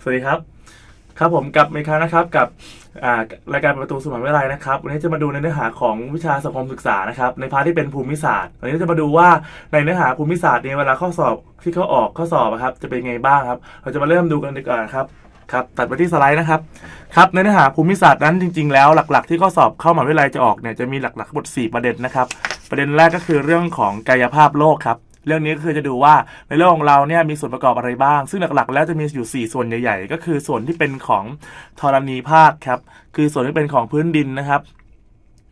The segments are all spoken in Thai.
สวัสดีครับครับผมกลับมาีค้นะครับกับรายการประตูสมัรวิไลนะครับวันนี้จะมาดูในเนื้อหาของวิชาสังคมศึกษานะครับ ในพาร์ทที่เป็นภูมิศาสตร์วันนี้จะมาดูว่าในเนื้อหาภูมิศาสตร์เนี่ยเวลาข้อสอบที่เขาออกข้อสอบะครับจะเป็นไงบ้างครับ เราจะมาเริ่มดูกันดีกว่าครับครับตัดไปที่สไลด์นะครับครับในเนื้อหาภูมิศาสตร์นั้นจริงๆ แล้วหลัก ๆที่ข้อสอบเข้ามาวิไลจะออกเนี่ยจะมีหลักๆทหมด4ประเด็นนะครับ ประเด็นแรกก็คือเรื่องของกายภาพโลกครับเรื่องนี้ก็คือจะดูว่าในเรื่องของเราเนี่ยมีส่วนประกอบอะไรบ้าง ซึ่งหลักๆ แล้วจะมีอยู่ 4 ส่วนใหญ่ๆ ก็คือส่วนที่เป็นของธรณีภาคครับคือส่วนที่เป็นของพื้นดินนะครับ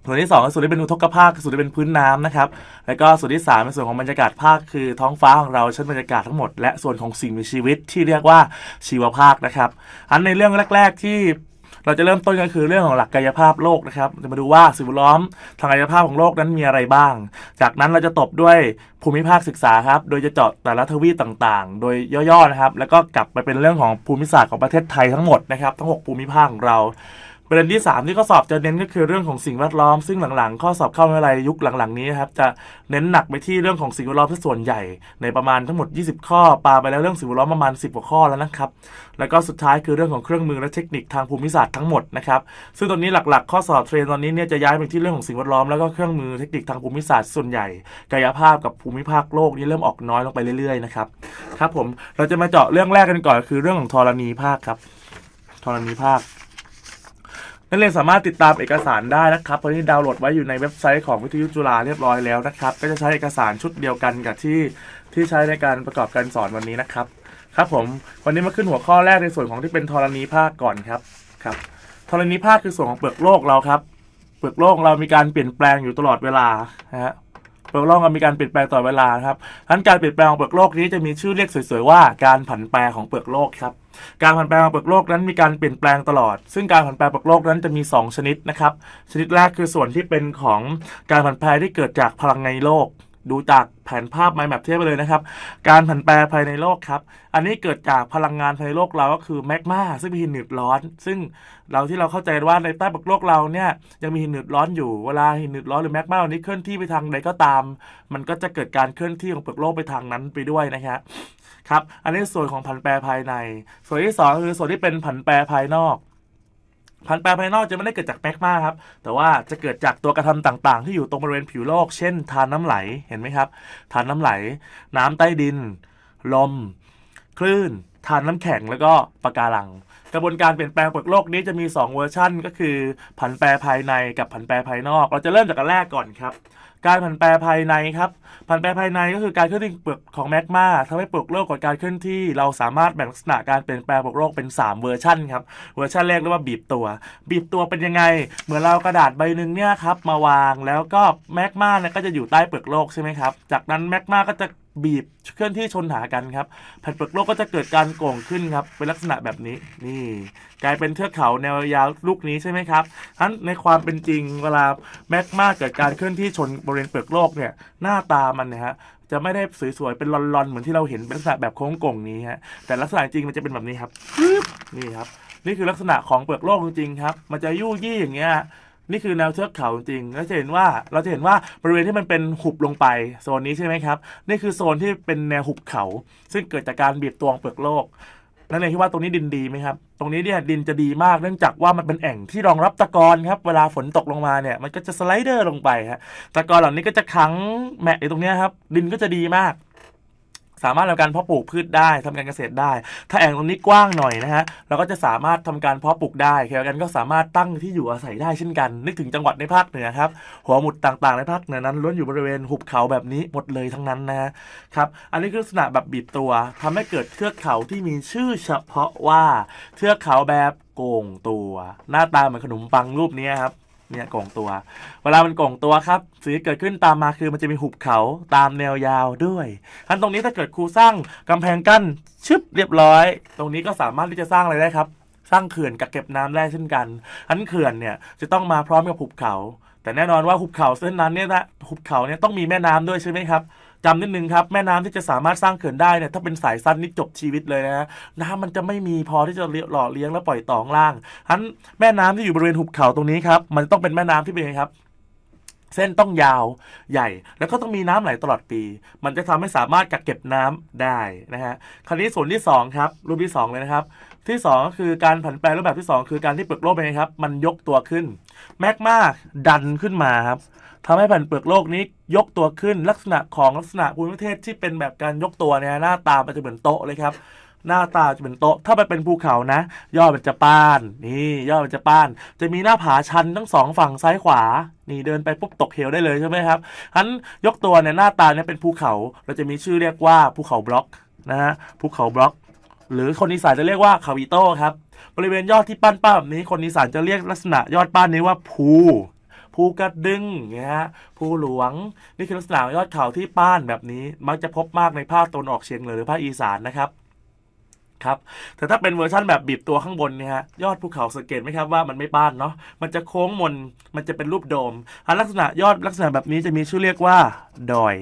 ส่วนที่2คือส่วนที่เป็นอุทกภาคส่วนที่เป็นพื้นน้ำนะครับ แล้วก็ส่วนที่3เป็นส่วนของบรรยากาศภาคคือท้องฟ้าของเราชั้นบรรยากาศทั้งหมดและส่วนของสิ่งมีชีวิตที่เรียกว่าชีวภาคนะครับ อันในเรื่องแรก ๆที่เราจะเริ่มต้นกันคือเรื่องของหลักกายภาพโลกนะครับ จะมาดูว่าสิ่งแวดล้อมทางกายภาพของโลกนั้นมีอะไรบ้าง จากนั้นเราจะตบด้วยภูมิภาคศึกษาครับ โดยจะเจาะแต่ละทวีตต่างๆ โดยย่อๆนะครับ แล้วก็กลับไปเป็นเรื่องของภูมิศาสตร์ของประเทศไทยทั้งหมดนะครับ ทั้ง6ภูมิภาคของเราประเด็นที่ 3 ที่ข้อสอบจะเน้นก็คือเรื่องของสิ่งแวดล้อมซึ่งหลังๆ ข้อสอบเข้ามหาลัยยุคหลังๆนี้นะครับจะเน้นหนักไปที่เรื่องของสิ่งแวดล้อมที่ส่วนใหญ่ ในประมาณทั้งหมด 20 ข้อปาไปแล้วเรื่องสิ่งแวดล้อมประมาณ 10กว่าข้อแล้วนะครับแล้วก็สุดท้ายคือเรื่องของเครื่องมือและเทคนิคทางภูมิศาสตร์ทั้งหมดนะครับซึ่งตอนนี้หลักๆข้อสอบเทรนตอนนี้เนี่ยจะย้ายไปที่เรื่องของสิ่งแวดล้อมแล้วก็เครื่องมือเทคนิคทางภูมิศาสตร์ส่วนใหญ่ กายภาพกับภูมิภาคโลกนี่เริ่มออกน้อยลงไปเรื่อยๆนะครับครับผมเราจะมาเจาะเรื่องแรกกันก่อนคือเรื่องของธรณีภาคครับธรณีภาคนักเรียนสามารถติดตามเอกสารได้นะครับเพราะที่ดาวน์โหลดไว้อยู่ในเว็บไซต์ของวิทยุจุฬาเรียบร้อยแล้วนะครับ ก็จะใช้เอกสารชุดเดียวกันกับที่ที่ใช้ในการประกอบการสอนวันนี้นะครับ ครับ ผมวันนี้มาขึ้นหัวข้อแรกในส่วนของที่เป็นธรณีภาคก่อนครับครับธรณีภาคคือส่วนของเปลือกโลกเราครับ เปลือกโลกเรามีการเปลี่ยนแปลงอยู่ตลอดเวลานะฮะปลือกโลกมีการเปลี่ยนแปลงต่อเวลาครับทั้นการเปลี่ยนแปลงของเปลือกโลกนี้ จะมีชื่อเรียกสวย ๆ ว่า การผันแปรของเปลือกโลกครับ การผันแปรของเปลือกโลกนั้นมีการเปลี่ยนแปลงตลอด ซึ่งการผันแปรเปลือกโลกนั้นจะมี 2 ชนิดนะครับ ชนิดแรกคือส่วนที่เป็นของการผันแปรที่เกิดจากพลังในโลกดูจากแผนภาพไมแมปเทียบไปเลยนะครับการผันแปรภายในโลกครับอันนี้เกิดจากพลังงานภายในโลกเราก็คือแมกมาซึ่งมีหินหนืดร้อนซึ่งเราที่เราเข้าใจว่าในใต้ปกโลกเราเนี่ยยังมีหินหนืดร้อนอยู่เวลาหินหนืดร้อนหรือแมกมาอันนี้เคลื่อนที่ไปทางใดก็ตาม มันก็จะเกิดการเคลื่อนที่ของเปลือกโลกไปทางนั้นไปด้วยนะครับครับอันนี้ส่วนของผันแปรภายในส่วนที่2คือส่วนที่เป็นผันแปรภายนอกพันแปรภายนอกจะไม่ได้เกิดจากแมกมาครับ แต่ว่าจะเกิดจากตัวกระทำต่างๆ ที่อยู่ตรงบริเวณผิวโลก เช่น ทานน้ำไหล เห็นไหมครับ ทานน้ำไหล น้ำใต้ดิน ลม คลื่น ทานน้ำแข็ง แล้วก็ปะการัง กระบวนการเปลี่ยนแปลงเปลือกโลกนี้จะมี2เวอร์ชั่นก็คือ ผันแปรภายในกับผันแปรภายนอก เราจะเริ่มจากอันแรกก่อนครับ การผันแปรภายในครับผันแปรภายในก็คือการเคลื่อนที่เปลือกของแมกมาทำให้เปลือกโลกกับการเคลื่อนที่เราสามารถแบ่งลักษณะการเปลี่ยนแปลงเปลือกโลกเป็น 3 เวอร์ชันครับเวอร์ชันแรกเรียกว่าบีบตัว บีบตัวเป็นยังไงเหมือนเรากระดาษใบหนึ่งเนี่ยครับมาวางแล้วก็แมกมาเนี่ยก็จะอยู่ใต้เปลือกโลกใช่ไหมครับจากนั้นแมกมาก็จะบีบเคลื่อนที่ชนหากันครับแผ่นเปลือกโลกก็จะเกิดการโก่งขึ้นครับเป็นลักษณะแบบนี้นี่ กลายเป็นเทือกเขาแนวยาวลูกนี้ใช่ไหมครับทั้นในความเป็นจริง เวลาแมกมาเกิดการเคลื่อนที่ชนบริเวณเปลือกโลกเนี่ยหน้าตามันนะฮะจะไม่ได้สวยๆเป็นลอนๆเหมือนที่เราเห็นเป็นลักษณะแบบโค้งก่งนี้ฮะแต่ลักษณะจริงมันจะเป็นแบบนี้ครับนี่ครับนี่คือลักษณะของเปลือกโลกจริงๆครับมันจะยู่ยี่อย่างเงี้ยนี่คือแนวเทือกเขาจริงๆแล้วจะเห็นว่าเราจะเห็นว่าบริเวณที่มันเป็นหุบลงไปโซนนี้ใช่ไหมครับ นี่คือโซนที่เป็นแนวหุบเขาซึ่งเกิดจากการบีบตัวงเปลือกโลกนั่นเองที่ว่าตรงนี้ดินดีไหมครับ ตรงนี้เนี่ยดินจะดีมากเนื่องจากว่ามันเป็นแอ่งที่รองรับตะกอนครับเวลาฝนตกลงมาเนี่ยมันก็จะสไลเดอร์ลงไปฮะตะกอนเหล่านี้ก็จะขังแมะอยู่ตรงนี้ครับดินก็จะดีมากสามารถทำการเพาะปลูกพืชได้ทำการเกษตรได้ ถ้าแอ่งตรงนี้กว้างหน่อยนะฮะเราก็จะสามารถทำการเพาะปลูกได้เค่กันก็สามารถตั้งที่อยู่อาศัยได้เช่นกัน นึกถึงจังหวัดในภาคเหนือครับ หัวหมุดต่างๆในภาคเหนือนั้นล้วนอยู่บริเวณหุบเขาแบบนี้ หมดเลยทั้งนั้นนะครับอันนี้คือลักษณะแบบบีบตัว ทำให้เกิดเทือกเขาที่มีชื่อเฉพาะว่าเทือกเขาแบบโก่งตัว หน้าตาเหมือนขนมปังรูปนี้ครับเนี่ยก่งตัว เวลามันก่งตัวครับสิ่งที่เกิดขึ้นตามมาคือมันจะมีหุบเขาตามแนวยาวด้วยขั้นตรงนี้ถ้าเกิดครูสร้างกำแพงกั้นชึบเรียบร้อย ตรงนี้ก็สามารถที่จะสร้างอะไรได้ครับ สร้างเขื่อนกักเก็บน้ำได้เช่นกันทั้นเขื่อนเนี่ยจะต้องมาพร้อมกับหุบเขา แต่แน่นอนว่าหุบเขาเส้นนั้นเนี่ยนะหุบเขาเนี่ยต้องมีแม่น้ำด้วยใช่ไหมครับจำนิดนึงครับ แม่น้ำที่จะสามารถสร้างเขื่อนได้เนี่ยถ้าเป็นสายสั้นนี่จบชีวิตเลยนะฮะน้ำมันจะไม่มีพอที่จะหล่อเลี้ยงและปล่อยต่อล่างฉะนั้นแม่น้ำที่อยู่บริเวณหุบเขาตรงนี้ครับมันต้องเป็นแม่น้ำที่เป็นไงครับ เส้นต้องยาวใหญ่ แล้วก็ต้องมีน้ำไหลตลอดปี มันจะทำให้สามารถกักเก็บน้ำได้นะฮะคราวนี้ส่วนที่2ครับ รูปที่ 2 เลยนะครับที่2ก็คือการผันแปรรูปแบบที่ 2 คือการที่เปลือกโลกเป็นไงครับมันยกตัวขึ้นแมกมาดันขึ้นมาครับทำให้แผ่นเปลือกโลกนี้ยกตัวขึ้นลักษณะของลักษณะภูมิประเทศที่เป็นแบบการยกตัวเนี่ยหน้าตามันจะเหมือนโต๊ะเลยครับ หน้าตาจะเป็นโต๊ะถ้าไปเป็นภูเขานะยอดมันจะป้านนี่ยอดมันจะป้าน จะมีหน้าผาชันทั้งสองฝั่งซ้ายขวา นี่เดินไปปุ๊บตกเหวได้เลยใช่ไหมครับฉะนั้นยกตัวเนี่ยหน้าตาเนี่ยเป็นภูเขาเราจะมีชื่อเรียกว่าภูเขาบล็อกนะฮะภูเขาบล็อกหรือคนอีสานจะเรียกว่าคาวิโต้ครับ บริเวณยอดที่ปั้นป้าแบบนี้ คนอีสานจะเรียกลักษณะยอดป้านนี้ว่าภูภูกระดึงนะฮะภูหลวงนี่คือลักษณะยอดเขาที่ป้านแบบนี้ มักจะพบมากในภาคตะวันออกเชียงเหนือหรือภาคอีสานนะครับ ครับแต่ถ้าเป็นเวอร์ชั่นแบบบีบตัวข้างบนเนี่ยฮะยอดภูเขาสังเกตไหมครับว่า มันไม่ป้านเนาะมันจะโค้งมนมันจะเป็นรูปโดม ลักษณะยอดลักษณะแบบนี้จะมีชื่อเรียกว่าดอย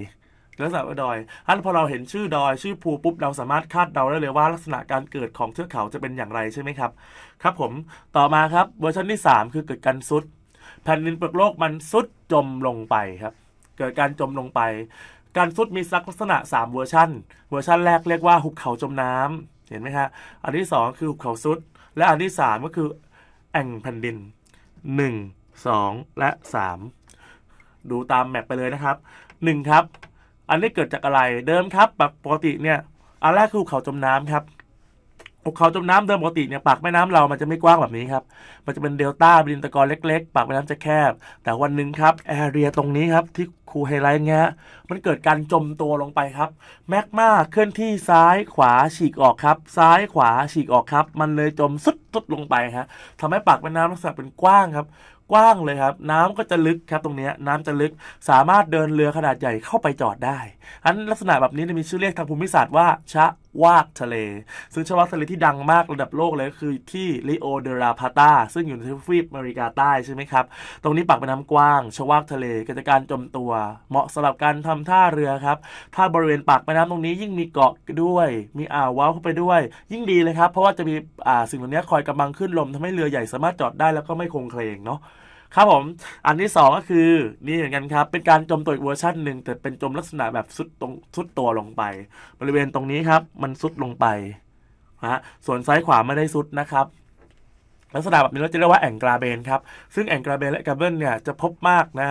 ลักษณะดอยอันพอเราเห็นชื่อดอย ชื่อ ภูปุ๊บ เราสามารถคาดเดาได้เลยว่าลักษณะการเกิดของเทือกเขาจะเป็นอย่างไรใช่ไหมครับ ครับผม ต่อมาครับ เวอร์ชันที่ 3 คือเกิดการซุด แผ่นดินเปลือกโลกมันซุดจมลงไปครับ เกิดการจมลงไป การซุดมีลักษณะ 3 เวอร์ชันเวอร์ชันแรกเรียกว่า หุบเขาจมน้ำ เห็นไหมฮะอันที่ 2 คือหุบเขาซุด และอันที่ 3 ก็คือ แอ่งแผ่นดิน 1 2 และ 3 ดูตามแมปไปเลยนะครับ 1 ครับอันนี้เกิดจากอะไรเดิมครับปกติเนี่ยอันแรกคือเขาจมน้ำครับภูเขาจมน้ำเดิมปกติเนี่ยปากแม่น้ำเรามันจะไม่กว้างแบบนี้ครับ มันจะเป็นเดลต้าเป็นดินตะกอนเล็กๆ ปากแม่น้ำจะแคบ แต่วันหนึ่งครับแอเรียตรงนี้ครับที่ครูไฮไลท์เงี้ย มันเกิดการจมตัวลงไปครับแมกมาเคลื่อนที่ซ้ายขวาฉีกออกครับซ้ายขวาฉีกออกครับ มันเลยจมสุดๆุดลงไปฮะทำให้ปากแม่น้ำลักษณะเป็นกว้างครับกว้างเลยครับ น้ำก็จะลึกครับตรงนี้น้ำจะลึกสามารถเดินเรือขนาดใหญ่เข้าไปจอดได้ อันลักษณะแบบนี้จะมีชื่อเรียกทางภูมิศาสตร์ว่าชะวากทะเล ซึ่งชวากทะเลที่ดังมากระดับโลกเลยก็คือที่ลิโอเดราพาตาซึ่งอยู่ในทวีปอเมริกาใต้ใช่ไหมครับ ตรงนี้ปากเป็นน้ำกว้างชวากทะเลกิจการจมตัว เหมาะสำหรับการทำท่าเรือครับ ถ้าบริเวณปากแม่น้ำตรงนี้ยิ่งมีเกาะด้วย มีอ่าวว้าวเข้าไปด้วย ยิ่งดีเลยครับเพราะว่าจะมีอ่าสิ่งเหล่านี้คอยกำบังขึ้นลมทำให้เรือใหญ่สามารถจอดได้แล้วก็ไม่คงเคลงเนาะครับผม อันที่สองก็คือนี่เหมือนกันครับ เป็นการจมตัวอีกเวอร์ชันหนึ่งแต่เป็นจมลักษณะแบบสุดตรงสุดตัวลงไป บริเวณตรงนี้ครับมันสุดลงไปนะฮะส่วนซ้ายขวาไม่ได้สุดนะครับ ลักษณะแบบนี้เราจะเรียกว่าแองกราเบนครับซึ่งแองกราเบนและกาเบิลเนี่ยจะพบมากนะ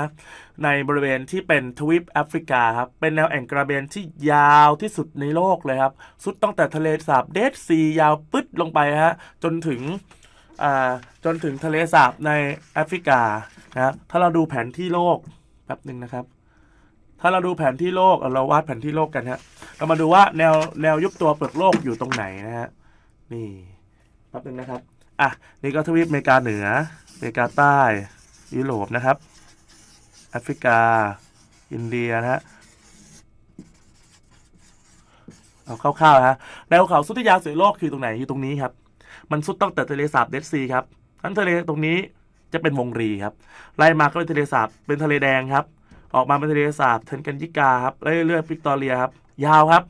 ในบริเวณที่เป็นทวีปแอฟริกาครับเป็นแนวแองกราเบนที่ยาวที่สุดในโลกเลยครับสุดตั้งแต่ทะเลสาบเดดซียาวปึ๊ดลงไปฮะจนถึงจนถึงทะเลสาบในแอฟริกา นะถ้าเราดูแผนที่โลกแป๊บหนึ่งนะครับ ถ้าเราดูแผนที่โลก เราวาดแผนที่โลกกันฮะ เรามาดูว่าแนวแนวยุบตัวเปลือกโลกอยู่ตรงไหนนะฮะ นี่แป๊บหนึ่งนะครับ อ่ะ นี่ก็ทวีปอเมริกาเหนืออเมริกาใต้ยุโรปนะครับ แอฟริกา อินเดียนะฮะ เอาคร่าวๆฮะ แนวเขาสุธิยาเสือโลกคือตรงไหน อยู่ตรงนี้ครับมันสุดตั้งแต่ทะเลสาบเดซีครับทั้นทะเลตรงนี้จะเป็นวงรีครับ ไล่มาก็เป็นทะเลสาบ เป็นทะเลแดงครับ ออกมาเป็นทะเลสาบเทนกันยิกาครับไล่เรื่อยๆวิกตอเรียครับ ยาวครับ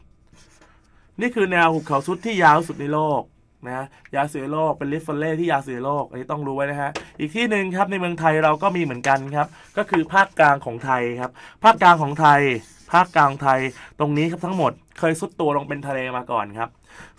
นี่คือแนวหุบเขาสุดที่ยาวสุดในโลกนะยาเสือโลกเป็นลิฟเฟลเล่ที่ยาเสือโลกอันนี้ต้องรู้ไว้นะฮะ อีกที่หนึ่งครับในเมืองไทยเราก็มีเหมือนกันครับ ก็คือภาคกลางของไทยครับ ภาคกลางของไทย ภาคกลางไทยตรงนี้ครับทั้งหมดเคยซุดตัวลงเป็นทะเลมาก่อนครับ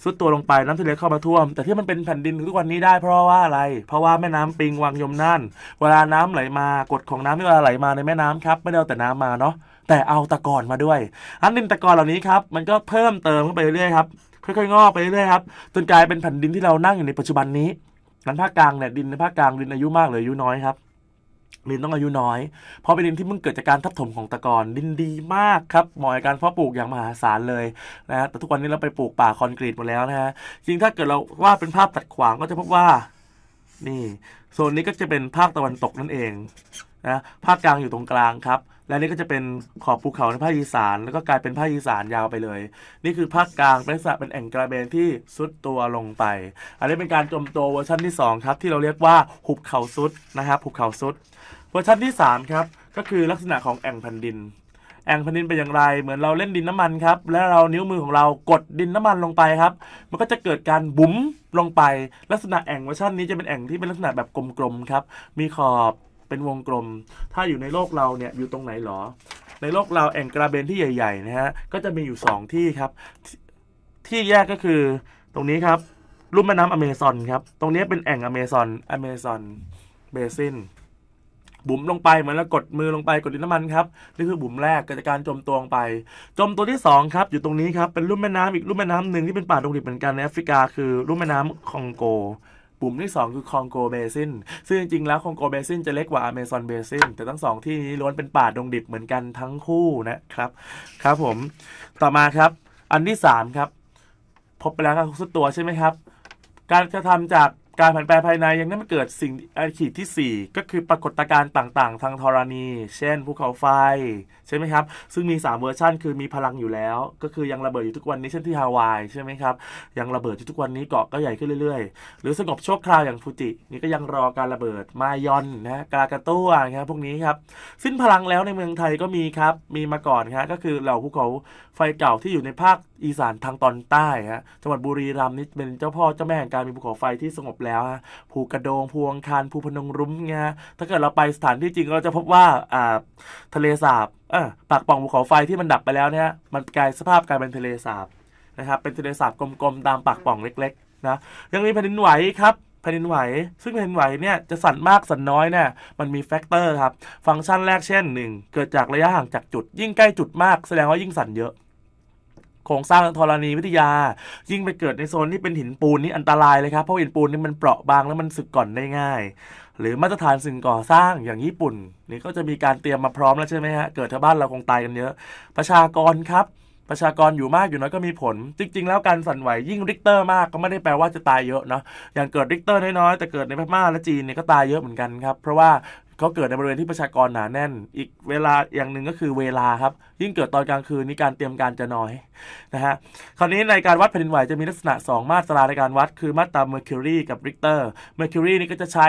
ซุดตัวลงไปน้ำทะเลเข้ามาท่วม แต่ที่มันเป็นแผ่นดินทุกวันนี้ได้เพราะว่าอะไรเพราะว่าแม่น้ำปิงวังยมนั่น เวลาน้ำไหลมา กดของน้ำที่เวลาไหลมาในแม่น้ำครับไม่ได้เอาแต่น้ำมาเนาะ แต่เอาตะกอนมาด้วย อันดินตะกอนเหล่านี้ครับมันก็เพิ่มเติมขึ้นไปเรื่อยๆครับค่อยๆงอกไปเรื่อยๆครับจนกลายเป็นแผ่นดินที่เรานั่งอยู่ในปัจจุบันนี้นั้นภาคกลางเนี่ยดินในภาคกลางดินอายุมากหรืออายุน้อยครับลินต้องอายุน้อย เพราะเป็นดินที่มึ่งเกิดจากการทับถมของตะกอน ดินดีมากครับเหมาะกับการเพาะปลูกอย่างมหาศาลเลยนะฮะ แต่ทุกวันนี้เราไปปลูกป่าคอนกรีตหมดแล้วนะฮะจริงถ้าเกิดเราวาดเป็นภาพตัดขวางก็จะพบว่า นี่โซนนี้ก็จะเป็นภาคตะวันตกนั่นเองนะ ภาคกลางอยู่ตรงกลางครับ และนี่ก็จะเป็นขอบภูเขาในภาคอีสาน แล้วก็กลายเป็นภาคอีสานยาวไปเลย นี่คือภาคกลางเป็นสระเป็นแอ่งกระเบนที่ซุดตัวลงไป อันนี้เป็นการจมตัวเวอร์ชันที่2ครับที่เราเรียกว่าหุบเขาซุดนะครับ หุบเขาซุดเวอร์ชันที่3ครับก็คือลักษณะของแอ่งแผ่นดิน แอ่งแผ่นดินเป็นอย่างไรเหมือนเราเล่นดินน้ำมันครับแล้วเรานิ้วมือของเรากดดินน้ำมันลงไปครับ มันก็จะเกิดการบุ๋มลงไป ลักษณะแอ่งเวอร์ชันนี้จะเป็นแอ่งที่เป็นลักษณะแบบกลมๆครับมีขอบเป็นวงกลม ถ้าอยู่ในโลกเราเนี่ยอยู่ตรงไหนหรอ ในโลกเราแอ่งกระเบนที่ใหญ่ๆนะฮะก็จะมีอยู่ 2 ที่ครับ ที่แยกก็คือตรงนี้ครับรูปแม่น้ำอเมซอนครับตรงนี้เป็นแอ่งอเมซอนอเมซอนเบซินบุ๋มลงไปเหมือนเรากดมือลงไปกดดินน้ำมันครับนี่คือบุ๋มแรกเกิดจากการจมตัวลงไป จมตัวที่ 2 ครับอยู่ตรงนี้ครับเป็นรุ่มแม่น้ำอีกรุ่มแม่น้ำหนึ่งที่เป็นป่าดงดิบเหมือนกันในแอฟริกาคือรุ่มแม่น้ำคองโกบุ่มที่ 2 คือคองโกเบซินซึ่งจริงๆแล้วคองโกเบซินจะเล็กกว่าอเมซอนเบซินแต่ทั้งสองที่นี้ล้วนเป็นป่าดงดิบเหมือนกันทั้งคู่นะครับครับผมต่อมาครับอันที่3ครับ พบไปแล้วครับสุดตัวใช่ไหมครับการกระทำจากการผันแปรภายในยังได้มาเกิดสิ่งขีดที่ 4 ก็คือปรากฏการณ์ต่างๆ ทางธรณี เช่นภูเขาไฟใช่ไหมครับ ซึ่งมี 3 เวอร์ชันคือมีพลังอยู่แล้ว ก็คือยังระเบิดอยู่ทุกวันนี้เช่นที่ฮาวาย ใช่ไหมครับ ยังระเบิดอยู่ทุกวันนี้เกาะก็ใหญ่ขึ้นเรื่อยๆ หรือสงบชั่วคราวอย่างฟูจินี่ก็ยังรอการระเบิดมายอนนะกากาโต้ครับพวกนี้ครับสิ้นพลังแล้วในเมืองไทยก็มีครับมีมาก่อนครับก็คือเหล่าภูเขาไฟเก่าที่อยู่ในภาคอีสานทางตอนใต้ฮะจังหวัดบุรีรัมย์นี่เป็นเจ้าพ่อเจ้าแม่แห่งการมีภูเขาไฟที่สงบแล้วฮะภูกระโดงภูวังคารภูพนง รุ้มเงี้ยถ้าเกิดเราไปสถานที่จริงเราจะพบว่าอ่าทะเลสาบเออปากป่องภูเขาไฟที่มันดับไปแล้วเนี่ยมันกลายสภาพกลายเป็นทะเลสาบนะครับเป็นทะเลสาบกลมๆตามปากป่องเล็กๆนะยังมีแผ่นดินไหวครับแผ่นดินไหว ซึ่งแผ่นดินไหวเนี่ยจะสั่นมากสั่นน้อยเนี่ยมันมีแฟกเตอร์ครับฟังก์ชันแรกเช่น 1 เกิดจากระยะห่างจากจุด ยิ่งใกล้จุดมาก แสดงว่ายิ่งสั่นเยอะโครงสร้างทางธรณีวิทยา ยิ่งไปเกิดในโซนที่เป็นหินปูนนี่อันตรายเลยครับเพราะหินปูนนี่มันเปราะบางแล้วมันสึกก่อนได้ง่าย หรือมาตรฐานสิ่งก่อสร้างอย่างญี่ปุ่นนี่ก็จะมีการเตรียมมาพร้อมแล้วใช่ไหมฮะเกิดทีวบ้านเราคงตายกันเยอะ ประชากรครับ ประชากรอยู่มากอยู่น้อยก็มีผล จริง ๆ แล้วการสั่นไหวยิ่งริกเตอร์มากก็ไม่ได้แปลว่าจะตายเยอะเนาะอย่างเกิดริกเตอร์น้อยๆแต่เกิดในพม่าและจีนเนี่ยก็ตายเยอะเหมือนกันครับเพราะว่าก็เกิดในบริเวณที่ประชากรหนาแน่น อีกเวลาอย่างหนึ่งก็คือเวลาครับ ยิ่งเกิดตอนกลางคืนนี่การเตรียมการจะน้อยนะฮะ คราวนี้ในการวัดแผ่นดินไหวจะมีลักษณะ 2 มาตราในการวัด คือมาตราเมอร์คิวรีกับริกเตอร์ เมอร์คิวรีนี่ก็จะใช้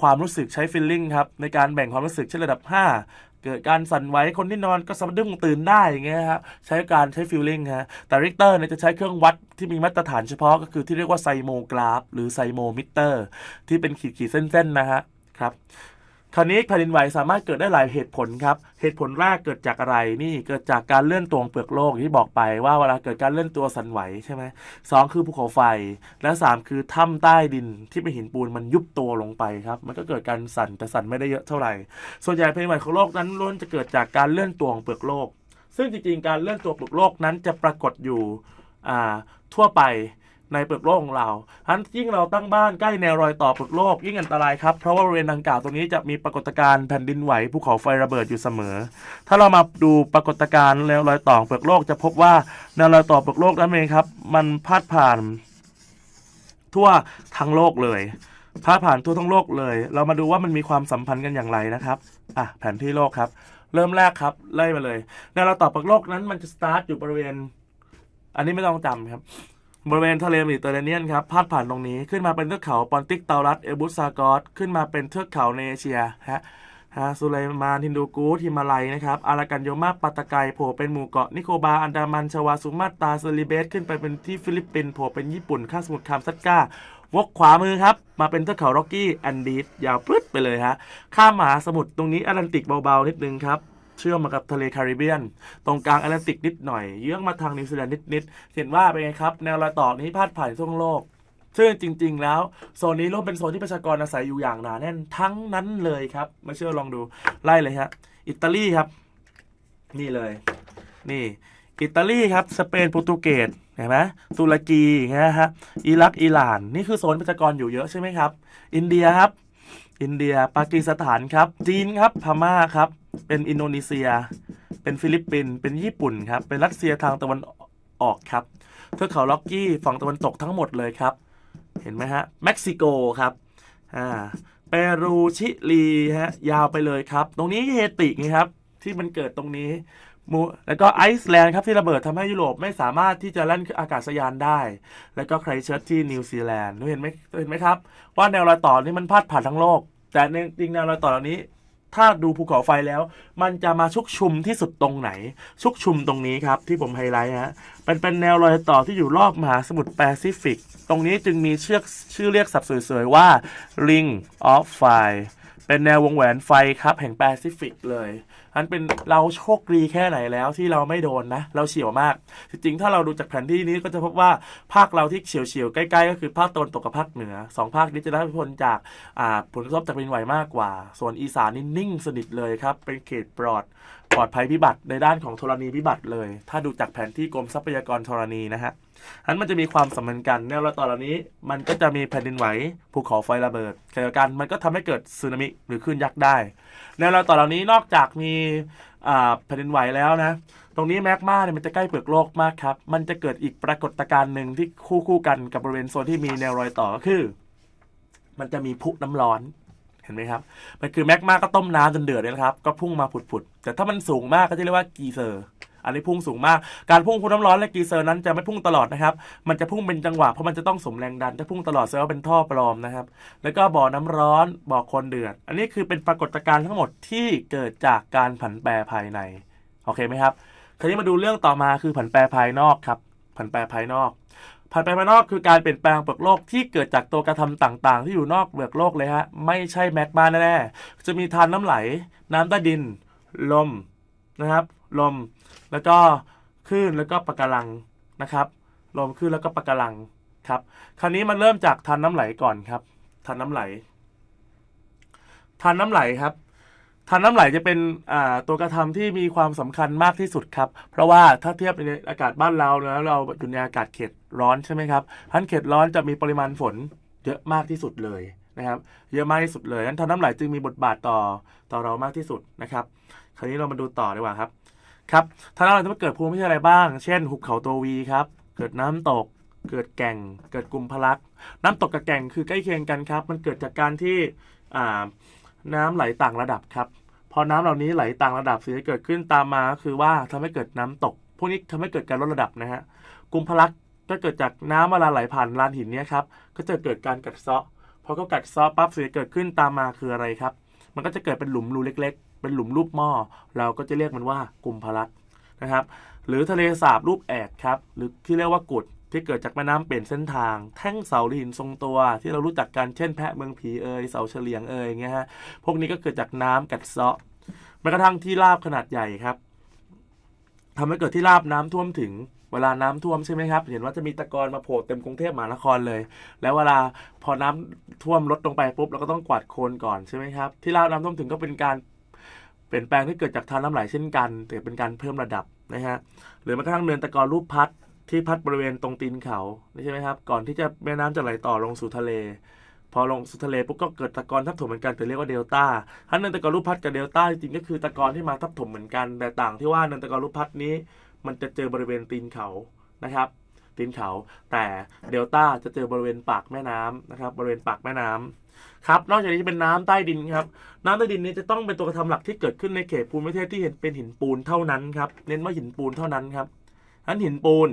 ความรู้สึกใช้ฟิลลิ่งครับ ในการแบ่งความรู้สึกเช่นระดับ 5 เกิดการสั่นไหวคนที่นอนก็สะดุ้งตื่นได้อย่างเงี้ยครับใช้การใช้ฟิลลิ่งฮะแต่ริกเตอร์เนี่ยจะใช้เครื่องวัดที่มีมาตรฐานเฉพาะก็คือที่เรียกว่าไซโมกราฟหรือไซโมมิเตอร์ที่เป็นขีดขีดเส้นๆนะฮะครับคราวนี้แผ่นดินไหว สามารถเกิดได้หลายเหตุผลครับเหตุผลแรกเกิดจากอะไรนี่เกิดจากการเลื่อนตัวเปลือกโลกที่บอกไป ว่าเวลาเกิดการเลื่อนตัวสั่นไหวใช่ไหมสองคือภูเขาไฟ และ3คือถ้ำใต้ดินที่เป็นหินปูนมันยุบตัวลงไปครับมันก็เกิดการสั่นแต่สั่นไม่ได้เยอะเท่าไหร่ส่วนใหญ่แผ่นดินไหวของโลกนั้นล้วนจะเกิดจากการเลื่อนตัวของเปลือกโลก ซึ่งจริงๆ การเลื่อนตัวเปลือกโลกนั้นจะปรากฏอยู่ทั่วไปในเปลือกโลกของเรา ทั้นยิ่งเราตั้งบ้านใกล้แนวรอยต่อเปลือกโลกยิ่งอันตรายครับ เพราะว่าบริเวณดังกล่าวตรงนี้จะมีปรากฏการณ์แผ่นดินไหวภูเขาไฟระเบิดอยู่เสมอ ถ้าเรามาดูปรากฏการณ์แนวรอยต่อเปลือกโลก จะพบว่าแนวรอยต่อเปลือกโลกนั้นเองครับ มันพาดผ่าน ทั่วทั้งโลกเลยพาดผ่านทั่วทั้งโลกเลย เรามาดูว่ามันมีความสัมพันธ์กันอย่างไรนะครับ อ่ะ แผนที่โลกครับ เริ่มแรกครับไล่มาเลยแนวรอยต่อเปลือกโลกนั้นมันจะสตาร์ทอยู่บริเวณ อันนี้ไม่ต้องจำครับบริเวณทะเลมีเตอร์เรเนียนครับพาดผ่านตรงนี้ขึ้นมาเป็นเทือกเขาปอนติกเตาลัสเอบุสากอสขึ้นมาเป็นเทือกเขาในเอเชียฮะฮะสุไลมานฮินดูกูทิมาลัยนะครับอารากันโยมาปัตะไกโผล่เป็นหมู่เกาะนิโคบาอันดามันชวาสุมาตาเซลิเบสขึ้นไปเป็นที่ฟิลิปปินส์โผล่เป็นญี่ปุ่นข้าสมุทรคามซัตกาวกขวามือครับมาเป็นเทือกเขาโรกกี้แอนดีสยาวพื้ดไปเลยฮะข้ามมหาสมุทรตรงนี้อารันติกเบาๆนิดนึงครับเชื่อมมากับทะเลแคริบเบียน ตรงกลางแอตแลนติกนิดหน่อยเยื้องมาทางนิวซีแลนด์นิดๆเห็นว่าเป็นไงครับแนวรอยต่อนี้พาดผ่านทั่วโลกซึ่งจริง ๆแล้วโซนนี้ร่วมเป็นโซนที่ประชากรอาศัยอยู่อย่างหนา แน่นทั้งนั้นเลยครับไม่เชื่อลองดูไล่เลยฮะอิตาลีครับ นี่เลย นี่อิตาลีครับสเปนโปรตุเกสเห็นไหมตุรกีนะฮะอิรักอิหร่าน นี่คือโซนประชากรอยู่เยอะใช่ไหมครับ อินเดียครับอินเดียปากีสถานครับ จีนครับพม่าครับ เป็นอินโดนีเซีย เป็นฟิลิปปินส์เป็นญี่ปุ่นครับเป็นรัสเซียทางตะวันออกครับเทือกเขาล็อกกี้ฝั่งตะวันตกทั้งหมดเลยครับ เห็นไหมฮะเม็กซิโกครับอ่าเปรูชิลีฮะยาวไปเลยครับ ตรงนี้เฮติไงครับที่มันเกิดตรงนี้มูแล้วก็ไอซ์แลนด์ครับที่ระเบิดทำให้ยุโรปไม่สามารถที่จะแล่นอากาศยานได้ แล้วก็ใครเชิร์ที่นิวซีแลนด์เห็นไหมเห็นไหมครับ ว่าแนวรอยต่อนี้มันพาดผ่านทั้งโลก แต่ในจริงแนวรอยต่อเหล่านี้ ถ้าดูภูเขาไฟแล้ว มันจะมาชุกชุมที่สุดตรงไหน ชุกชุมตรงนี้ครับ ที่ผมไฮไลท์ฮะเป็นเป็นแนวรอยต่อที่อยู่รอบมหาสมุทรแปซิฟิกตรงนี้จึงมีเชือกชื่อเรียกสับสวยๆว่า Ring of Fire เป็นแนววงแหวนไฟครับ แห่งแปซิฟิกเลย อันเป็นเราโชคดีแค่ไหนแล้วที่เราไม่โดนนะ เราเฉียวมาก จริงๆถ้าเราดูจากแผนที่นี้ก็จะพบว่า ภาคเราที่เฉียวเฉียวใกล้ๆ ก็คือภาคตะวันตกกับภาคเหนือ สองภาคนี้จะได้ผลจากผลกระทบจากเปินไหวมากกว่า ส่วนอีสานนี่นิ่งสนิทเลยครับ เป็นเขตปลอดปลอดภัยพิบัติในด้านของธรณีพิบัติเลย ถ้าดูจากแผนที่กรมทรัพยากรธรณีนะฮะอันมันจะมีความสัมพันธ์กันแนวระตอนเ่นี้มันก็จะมีแผ่นดินไหวภูเขาไฟระเบิดเกิดกัน มันก็ทำให้เกิดสึนามิหรือคลื่นยักษ์ได้ แนวระตอน่นี้นอกจากมีแผ่นดินไหวแล้วนะ ตรงนี้แมกมาเนี่ยมันจะใกล้เปลือกโลกมากครับ มันจะเกิดอีกปรากฏการณ์หนึ่งที่คู่คู่กันกับบริเวณโซนที่มีแนวรอยต่อก็คือ มันจะมีพุน้ำร้อนเห็นไหมครับ มันคือแมกมาก็ต้มน้ำจนเดือดเลยนะครับ ก็พุ่งมา ผุดๆ แต่ถ้ามันสูงมากก็จะเรียกว่ากีเซอร์ อันนี้พุ่งสูงมาก การพุ่งของน้ำร้อนและกีเซอร์ นั้นจะไม่พุ่งตลอดนะครับ มันจะพุ่งเป็นจังหวะเพราะมันจะต้องสมแรงดันจะพุ่งตลอดเสดงว่าเป็นท่อปลอมนะครับ แล้วก็บ่อน้ำร้อน บ่อคนเดือด อันนี้คือเป็นปรากฏการณ์ทั้งหมดที่เกิดจากการผันแปรภายใน โอเคไหมครับ คราวนี้มาดูเรื่องต่อมาคือผันแปรภายนอกครับ ผันแปรภายนอกผ่านไปภายนอกคือการเปลี่ยนแปลงเปลือกโลกที่เกิดจากตัวกระทำต่างๆ ที่อยู่นอกเปลือกโลกเลยฮะไม่ใช่แมกมาแน่ๆจะมีทานน้ำไหล น้ำใต้ดิน ลมนะครับ ลม แล้วก็คลื่นแล้วก็ปะการังนะครับ ลมคลื่นแล้วก็ปะการังครับ คราวนี้มันเริ่มจากทานน้ำไหลก่อนครับทานน้ำไหลทานน้ำไหลครับทานน้ำไหลจะเป็นตัวกระทำที่มีความสำคัญมากที่สุดครับ เพราะว่าถ้าเทียบในอากาศบ้านเราแล้วเราอยู่ในอากาศเขตร้อนใช่ไหมครับทั้นเขตร้อนจะมีปริมาณฝน เยอะมากที่สุดเลยนะครับ เยอะมากที่สุดเลยนั้นทานน้ำไหลจึงมีบทบาทต่อต่อเรามากที่สุดนะครับ คราวนี้เรามาดูต่อดีกว่าครับ ครับทานน้ำไหลจะเกิดภูมิประเทศอะไรบ้าง เช่น หุบเขาตัววีครับ เกิดน้ำตก เกิดแก่ง เกิดกลุ่มพลักน้ำตกกับแก่งคือใกล้เคียงกันครับ มันเกิดจากการที่อ่าน้ำไหลต่างระดับครับ พอน้ำเหล่านี้ไหลต่างระดับสิ่งที่เกิดขึ้นตามมาคือว่าทำให้เกิดน้ำตก พวกนี้ทำให้เกิดการลดระดับนะฮะกลุ่มพลักก็เกิดจากน้ำเวลาไหลผ่านลานหินเนี้ยครับก็จะเกิดการกัดเซาะพอก็กัดเซาะปั๊บสิ่งที่เกิดขึ้นตามมาคืออะไรครับ มันก็จะเกิดเป็นหลุมรูเล็ก ๆ เป็นหลุมรูปหม้อเราก็จะเรียกมันว่ากลุ่มพลักนะครับ หรือทะเลสาบรูปแอกครับหรือที่เรียกว่ากุดที่เกิดจากแม่น้ำเปลี่ยนเส้นทางแท่งเสาหินทรงตัว ที่เรารู้จักกัน เช่นแพะเมืองผีเอ่ยเสาเฉลียงเอ่ยเงี้ยฮะพวกนี้ก็เกิดจากน้ำกัดเซาะแม้กระทั่งที่ราบขนาดใหญ่ครับ ทำให้เกิดที่ราบน้ำท่วมถึงเวลาน้ำท่วมใช่ไหมครับเห็นว่าจะมีตะกอนมาโผล่เต็มกรุงเทพมหานครเลย แล้วเวลาพอน้ำท่วมลดลงไปปุ๊บเราก็ต้องกวาดโคลนก่อนใช่ไหมครับที่ราบน้ำท่วมถึงก็เป็นการเปลี่ยนแปลงที่เกิดจากทางน้ำไหลเช่นกันแต่เป็นการเพิ่มระดับนะฮะหรือแม้กระทั่งเนินตะกอนรูปพัดที่พัดบริเวณตรงตีนเขาใช่ไหมครับก่อนที่จะแม่น้ำจะไหลต่อลงสู่ทะเล พอลงสู่ทะเลปุ๊บก็เกิดตะกอนทับถมเหมือนกันถึงเรียกว่าเดลต้าท้านนันตะกอนรูปพัดกับเดลต้าจริงก็คือตะกอนที่มาทับถมเหมือนกันแต่ต่างที่ว่าเนินตะกอนรูปพัดนี้ มันจะเจอบริเวณตีนเขานะครับตีนเขาแต่เดลต้าจะเจอบริเวณปากแม่น้ำนะครับบริเวณปากแม่น้ำครับนอกจากนี้จะเป็นน้ำใต้ดินครับ น้ำใต้ดินนี้จะต้องเป็นตัวกระทำหลักที่เกิดขึ้นในเขตภูมิประเทศที่เห็นเป็นหินปูนเท่านั้นครับเน้นว่าหินปูนเท่านั้นครับนั้นหินปูน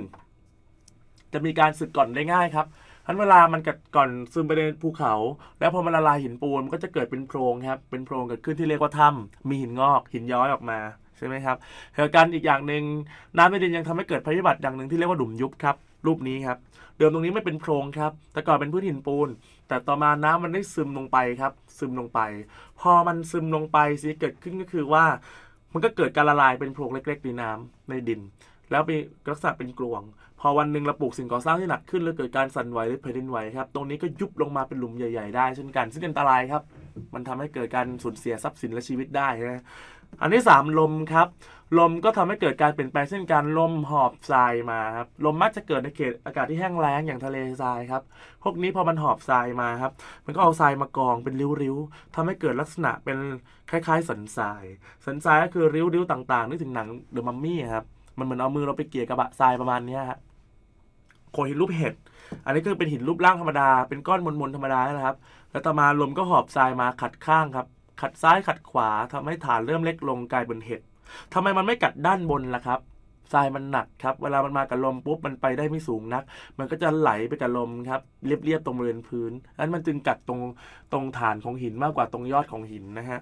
จะมีการสึกก่อนได้ง่ายครับ ทันเวลามันกัดก่อนซึมไปในภูเขา แล้วพอมันละลายหินปูน มันก็จะเกิดเป็นโพรงครับ เป็นโพรงเกิดขึ้นที่เรียกว่าถ้ำมีหินงอก หินย้อยออกมาใช่ไหมครับเหตุการณ์อีกอย่างหนึ่งน้ำในดินยังทำให้เกิดภัยพิบัติอย่างหนึ่งที่เรียกว่าดุมยุบครับ รูปนี้ครับ เดิมตรงนี้ไม่เป็นโพรงครับ แต่ก่อนเป็นพื้นหินปูน แต่ต่อมาน้ำมันได้ซึมลงไปครับ ซึมลงไป พอมันซึมลงไปสิ่งเกิดขึ้นก็คือว่า มันก็เกิดการละลายเป็นโพรงเล็กๆในน้ำในดิน แล้วมีลักษณะเป็นกลวงพอวันหนึ่งเราปลูกสิ่งก่อสร้าง ที่หนักขึ้นแล้วเกิดการสั่นไหวหรือแผ่นดินไหวครับ ตรงนี้ก็ยุบลงมาเป็นหลุมใหญ่ๆ ได้เช่นกัน ซึ่งอันตรายครับ มันทำให้เกิดการสูญเสียทรัพย์สินและชีวิตได้นะอันที่3ลมครับ ลมก็ทำให้เกิดการเปลี่ยนแปลงเช่นการลมหอบทรายมาครับ ลมมักจะเกิดในเขตอากาศที่แห้งแล้งอย่างทะเลทรายครับ พวกนี้พอมันหอบทรายมาครับ มันก็เอาทรายมากองเป็นริ้วๆทำให้เกิดลักษณะเป็นคล้ายๆสันทรายสันทรายก็คือริ้วๆต่างๆนึกถึงหนังเดอะมัมมี่ครับ มันเหมือนเอามือเราไปเกี่ยกระบะทรายประมาณนี้ับโขดหินรูปเห็ด อันนี้ก็เป็นหินรูปร่างธรรมดา เป็นก้อนมนๆธรรมดานะครับ แล้วต่อมาลมก็หอบทรายมาขัดข้างครับ ขัดซ้ายขัดขวาทำให้ฐานเริ่มเล็กลงกลายเป็นเห็ดทำไมมันไม่กัดด้านบนล่ะครับทรายมันหนักครับเวลามันมากับลมปุ๊บมันไปได้ไม่สูงนัก มันก็จะไหลไปกับลมครับ เรียบๆ ตรงบริเวณพื้น นั้นมันจึงกัดตรงตรงฐานของหินมากกว่าตรงยอดของหินนะฮะ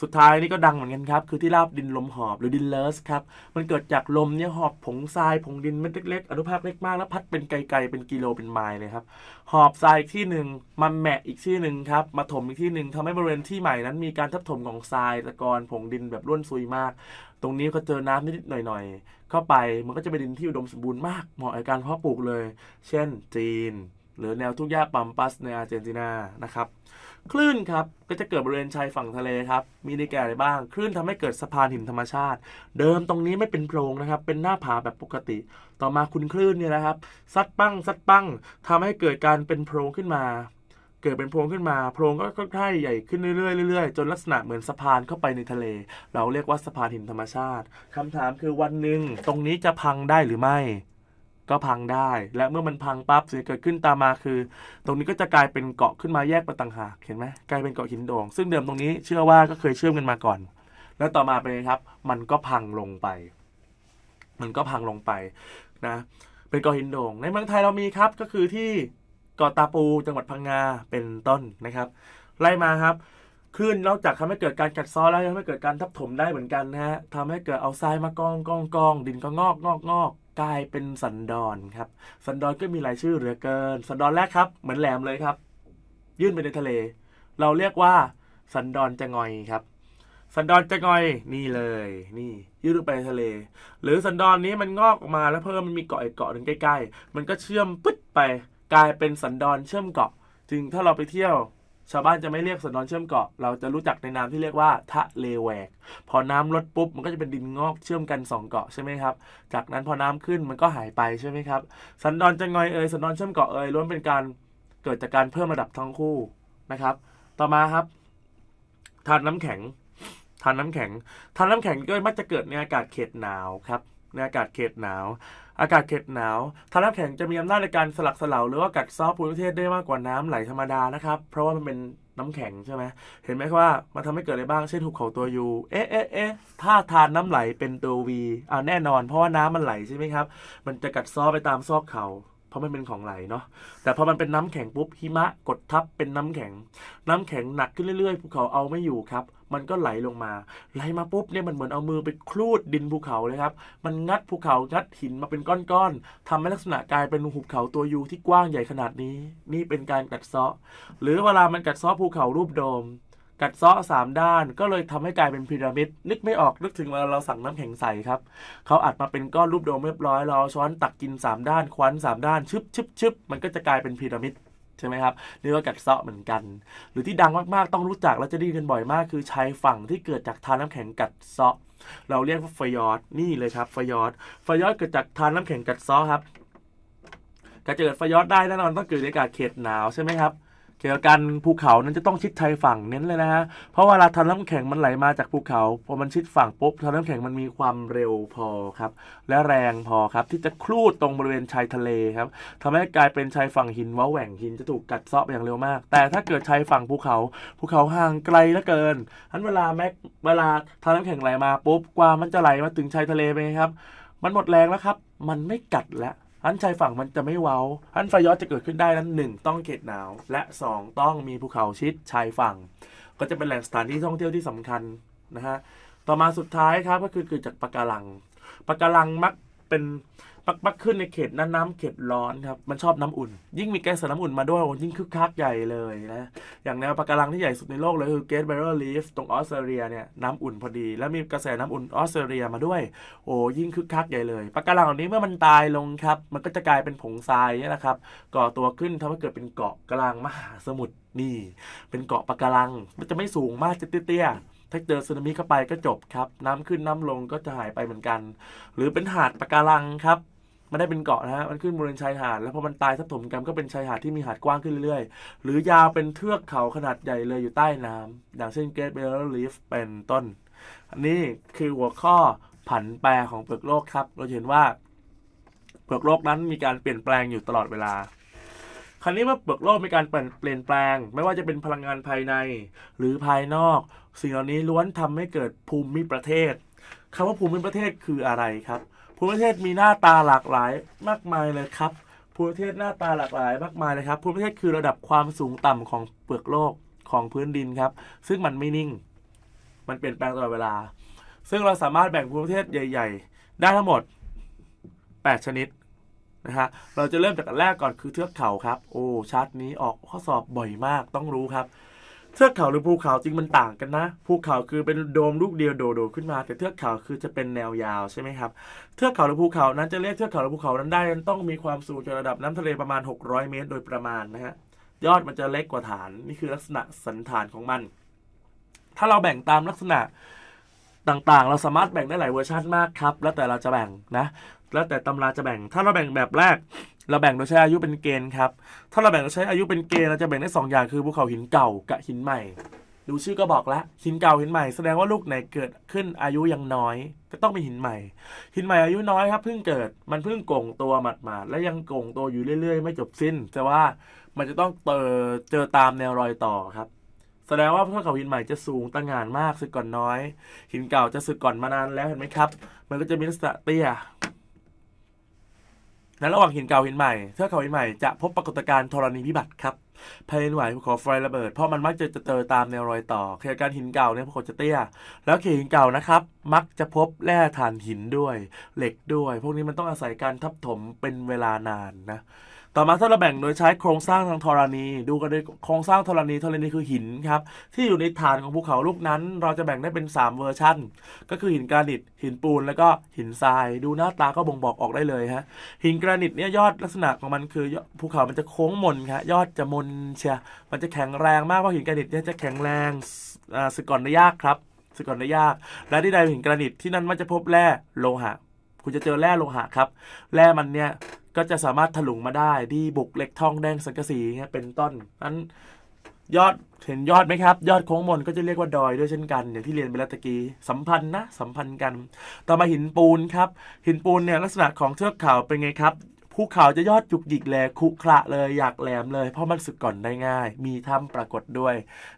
สุดท้ายนี่ก็ดังเหมือนกันครับ คือที่ราบดินลมหอบหรือดินเลสครับ มันเกิดจากลมเนี่ยหอบผงทรายผงดินเม็ดเล็ก ๆ อนุภาคเล็กมากแล้วพัดเป็นไกลๆ เป็นกิโลเป็นไมล์เลยครับ หอบทรายอีกที่หนึ่งมาแมะอีกที่หนึ่งครับมาถมอีกที่หนึ่งทำให้บริเวณที่ใหม่นั้น มีการทับถมของทรายตะกอนผงดินแบบร่วนซุยมาก ตรงนี้ก็เจอ น้ำนิดๆหน่อยๆเข้าไปมันก็จะเป็นดินที่อุดมสมบูรณ์มากเหมาะกับการเพาะปลูกเลย เช่น จีน หรือแนวทุ่งหญ้าปัมปัสในอาร์เจนตินานะครับ คลื่นครับก็จะเกิดบริเวณชายฝั่งทะเลครับ มีในแก่อะไรบ้างคลื่นทำให้เกิดสะพานหินธรรมชาติ เดิมตรงนี้ไม่เป็นโพรงนะครับ เป็นหน้าผาแบบปกติ ต่อมาคุณคลื่นเนี่ยนะครับซัดปั้งซัดปั้งทำให้เกิดการเป็นโพรงขึ้นมาเกิดเป็นโพรงขึ้นมา โพรงก็ค่อยๆใหญ่ขึ้นเรื่อยๆๆจนลักษณะเหมือนสะพานเข้าไปในทะเล เราเรียกว่าสะพานหินธรรมชาติคำถามคือวันหนึ่ง ตรงนี้จะพังได้หรือไม่ ก็พังได้ และเมื่อมันพังปั๊บสิ่งเกิดขึ้นตามมาคือ ตรงนี้ก็จะกลายเป็นเกาะขึ้นมาแยกไปต่างหาก เห็นไหมกลายเป็นเกาะหินโด่งซึ่งเดิมตรงนี้เชื่อว่าก็เคยเชื่อมกันมาก่อน แล้วต่อมาเป็นไงครับ มันก็พังลงไป มันก็พังลงไปนะ เป็นเกาะหินโด่งในเมืองไทยเรามีครับก็คือที่กาะตาปูจังหวัดพังงาเป็นต้นนะครับ ไล่มาครับคลื่นนอกจากทำให้เกิดการกัดซ้อแล้วยังทำให้เกิดการทับถมได้เหมือนกันนะฮะทำให้เกิดเอาทรายมากองกองกองดินก็งอกงอกงอกกลายเป็นสันดอนครับ สันดอนก็มีหลายชื่อเหลือเกิน สันดอนแรกครับ เหมือนแหลมเลยครับ ยื่นไปในทะเล เราเรียกว่าสันดอนจะงอยครับ สันดอนจะงอยนี่เลย นี่ยื่นไปในทะเล หรือสันดอนนี้มันงอกออกมาแล้วเพิ่มมันมีเกาะอีกเกาะหนึ่งใกล้ ๆ มันก็เชื่อมปึ๊ดไปกลายเป็นสันดอนเชื่อมเกาะ จึงถ้าเราไปเที่ยว ชาวบ้านจะไม่เรียกสันดอนเชื่อมเกาะ เราจะรู้จักในนามที่เรียกว่าทะเลแวก พอน้ำลดปุ๊บมันก็จะเป็นดินงอกเชื่อมกัน2เกาะใช่ไหมครับ จากนั้นพอน้ำขึ้นมันก็หายไปใช่ไหมครับ สันดอนจะงอยเอยสันดอนเชื่อมเกาะเอยล้วนเป็นการเกิดจากการเพิ่มระดับทั้งคู่นะครับ ต่อมาครับทานน้ำแข็งทานน้ำแข็งทานน้ำแข็งก็มักจะเกิดในอากาศเขตหนาวครับในอากาศเขตหนาว อากาศเขตหนาวธาตุน้ำแข็งจะมีอำนาจในการสลักสลาวหรือว่ากัดซ้อภูมิประเทศได้มากกว่าน้ำไหลธรรมดานะครับ เพราะว่ามันเป็นน้ำแข็งใช่ไหมเห็นไหมว่ามันทำให้เกิดอะไรบ้างเช่นหุบเขาตัวยูเอ๊ะเอ๊ะเอ๊ะถ้าทานน้ำไหลเป็นตัววีอ่าแน่นอน เพราะว่าน้ำมันไหลใช่ไหมครับ มันจะกัดซ้อไปตามซอกเขาเพราะมันเป็นของไหลเนาะ แต่พอมันเป็นน้ำแข็งปุ๊บ หิมะกดทับเป็นน้ำแข็ง น้ำแข็งหนักขึ้นเรื่อยๆ ภูเขาเอาไม่อยู่ครับ มันก็ไหลลงมา ไหลมาปุ๊บเนี่ยมันเหมือนเอามือไปคลูดดินภูเขาเลยครับ มันงัดภูเขางัดหินมาเป็นก้อนๆ ทำให้ลักษณะกลายเป็นหุบเขาตัวยูที่กว้างใหญ่ขนาดนี้ นี่เป็นการกัดเซาะ หรือเวลามันกัดเซาะภูเขารูปโดมกัดเซาะสามด้านก็เลยทำให้กลายเป็นพีระมิดนึกไม่ออกนึกถึงเวลาเราสั่งน้ำแข็งใสครับเขาอัดมาเป็นก้อนรูปโดมเรียบร้อยเราช้อนตักกิน 3 ด้าน ควันสามด้านชึบชึบชึบมันก็จะกลายเป็นพีระมิดใช่ไหมครับเี่ก็กัดเซาะเหมือนกัน หรือที่ดังมากๆต้องรู้จักและจะได้ยินกันบ่อยมากคือชายฝั่งที่เกิดจากทานน้ำแข็งกัดเซาะ เราเรียกว่าฟยอดนี่เลยครับ ฟยอดฟยอดเกิดจากทานน้ำแข็งกัดเซาะครับการเกิดฟยอดได้แน่นอนต้องเกิดในอากาศเขตหนาวใช่ไหมครับเกี่ยวกันภูเขานั้นจะต้องชิดชายฝั่งเน้นเลยนะฮะ เพราะเวลาทำน้ำแข็งมันไหลมาจากภูเขาพอมันชิดฝั่งปุ๊บทำน้ำแข็งมันมีความเร็วพอครับและแรงพอครับ ที่จะคลูดตรงบริเวณชายทะเลครับทำให้กลายเป็นชายฝั่งหินว้าแหว่งหินจะถูกกัดเซาะไปอย่างเร็วมาก แต่ถ้าเกิดชายฝั่งภูเขาภูเขาห่างไกลเหลือเกินนั้นเวลาแม็กเวลาทำน้ำแข็งไหลมาปุ๊บกว่ามันจะไหลมาถึงชายทะเลไปครับ มันหมดแรงแล้วครับ มันไม่กัดแล้วอันชายฝั่งมันจะไม่เว้า อันไฟยอสจะเกิดขึ้นได้นั้นหนึ่งต้องเขตหนาวและสองต้องมีภูเขาชิดชายฝั่ง ก็จะเป็นแหล่งสถานที่ท่องเที่ยวที่สำคัญ นะฮะ ต่อมาสุดท้ายครับ ก็คือเกิดจากปะการังปะการังมักเป็นปักปักขึ้นในเขตน้ำน้ำเขตร้อนครับมันชอบน้ำอุ่น ยิ่งมีแก๊สน้ำอุ่นมาด้วยยิ่งคึกคักใหญ่เลยนะอย่างแนวปะการังที่ใหญ่สุดในโลกเลยคือเกตเบอร์ลีฟตรงออสเตรเลียเนี่ยน้ำอุ่นพอดีแล้วมีกระแสน้ำอุ่นออสเตรเลียมาด้วยโอ้ยิ่งคึกคักใหญ่เลยปะการังเหล่านี้เมื่อมันตายลงครับมันก็จะกลายเป็นผงทรายนี่นะครับก่อตัวขึ้นทำให้เกิดเป็นเกาะกลางมหาสมุทรนี่ เป็นเกาะปะการังมันจะไม่สูงมากจะเตี้ยๆถ้าเจอสึนามิเข้าไปก็จบครับ น้ำขึ้นน้ำลงก็จะหายไปเหมือนกัน หรือเป็นหาดปะการังครับมันได้เป็นเกาะนะฮะมันขึ้นบริเวณชายหาดแล้วพอมันตายสับถมกันก็เป็นชายหาดที่มีหาดกว้างขึ้นเรื่อยๆ หรือยาวเป็นเทือกเขาขนาดใหญ่เลยอยู่ใต้น้ำอย่างเช่นเกตเบลลิลีฟเป็นต้นอันนี้คือหัวข้อผันแปรของเปลือกโลกครับเราเห็นว่า เปลือกโลกนั้นมีการเปลี่ยนแปลงอยู่ตลอดเวลาคราวนี้เมื่อเปลือกโลกมีการเปลี่ยนแปลง ไม่ว่าจะเป็นพลังงานภายในหรือภายนอก สิ่งเหล่านี้ล้วนทำให้เกิดภูมิประเทศ คำว่าภูมิประเทศคืออะไรครับ ภูมิประเทศมีหน้าตาหลากหลายมากมายเลยครับ ภูมิประเทศหน้าตาหลากหลายมากมายเลยครับ ภูมิประเทศคือระดับความสูงต่ำของเปลือกโลกของพื้นดินครับ ซึ่งมันไม่นิ่ง มันเปลี่ยนแปลงตลอดเวลา ซึ่งเราสามารถแบ่งภูมิประเทศใหญ่ ๆ ได้ทั้งหมด 8 ชนิดนะฮะเราจะเริ่มจากอันแรกก่อนคือเทือกเขาครับ โอ้ชาร์ตนี้ออกข้อสอบบ่อยมากต้องรู้ครับเทือกเขาหรือภูเขาจริงมันต่างกันนะภูเขาคือเป็นโดมลูกเดียวโดดขึ้นมาแต่เทือกเขาคือจะเป็นแนวยาวใช่ไหมครับ เทือกเขาหรือภูเขานั้นจะเรียกเทือกเขาหรือภูเขานั้นได้นั้นต้องมีความสูงจนระดับน้ำทะเลประมาณ 600 เมตรโดยประมาณนะฮะยอดมันจะเล็กกว่าฐานนี่คือลักษณะสันฐานของมัน ถ้าเราแบ่งตามลักษณะต่างๆ เราสามารถแบ่งได้หลายเวอร์ชันมากครับแล้วแต่เราจะแบ่งนะแล้วแต่ตำราจะแบ่ง ถ้าเราแบ่งแบบแรก เราแบ่งโดยใช้อายุเป็นเกณฑ์ครับ ถ้าเราแบ่งโดยใช้อายุเป็นเกณฑ์ เราจะแบ่งได้2อย่าง คือภูเขาหินเก่ากับหินใหม่ ดูชื่อก็บอกแล้ว หินเก่าหินใหม่ แสดงว่าลูกไหนเกิดขึ้นอายุยังน้อย ก็ต้องเป็นหินใหม่ หินใหม่อายุน้อยครับ เพิ่งเกิด มันเพิ่งก่งตัวหมาดๆ และยังก่งตัวอยู่เรื่อย ๆ ไม่จบสิ้น แต่ว่า มันจะต้องเจอตามแนวรอยต่อครับ แสดงว่าภูเขาหินใหม่จะสูงตั้งงานมากสึกก่อนน้อย หินเก่าจะสึกก่อนมานานแล้วเห็นไหมครับ มันก็จะมีลักษณะเตี้ยในระหว่างหินเก่าหินใหม่เทือกเขาหินใหม่จะพบปรากฏการณ์ธรณีพิบัติครับแผ่นดินไหวภูเขาไฟระเบิดเพราะมันมักจะเจอตามแนวรอยต่อเขตการหินเก่าเนี่ยภูเขาจะเตี้ยแล้วเขตหินเก่านะครับ มักจะพบแร่ถ่านหินด้วย เหล็กด้วย พวกนี้มันต้องอาศัยการทับถมเป็นเวลานานนะต่อมาถ้าเราแบ่งโดยใช้โครงสร้างทางธรณี ดูกันเลยโครงสร้างธรณีธรณีคือหินครับ ที่อยู่ในฐานของภูเขาลูกนั้น เราจะแบ่งได้เป็น 3 เวอร์ชันก็คือหินกรานิต หินปูนแล้วก็หินทราย ดูหน้าตาก็บ่งบอกออกได้เลยฮะหินกรานิตเนี่ยยอดลักษณะของมันคือภูเขามันจะโค้งมนครับยอดจะมนเชียมันจะแข็งแรงมากเพราะหินกรานิตเนี่ยจะแข็งแรงสึกก่อนได้ยากครับสึกก่อนได้ยาก และที่ใดหินกรานิตที่นั่นมันจะพบแร่โลหะคุณจะเจอแร่โลหะครับ แร่มันเนี่ยก็จะสามารถถลุงมาได้ดีบุกเหล็กทองแดงสังกะสีเงี้ยเป็นต้น นั้นยอดเห็นยอดไหมครับ ยอดโค้งมนก็จะเรียกว่าดอยด้วยเช่นกัน อย่างที่เรียนไปแล้วตะกี้สัมพันธ์นะ สัมพันธ์กัน ต่อมาหินปูนครับ หินปูนเนี่ย ลักษณะของเทือกเขาเป็นไงครับภูเขาจะยอดจุกหยิกแหลคุขระเลยอยากแหลมเลย เพราะมันสึกก่อนได้ง่าย มีถ้ำปรากฏด้วย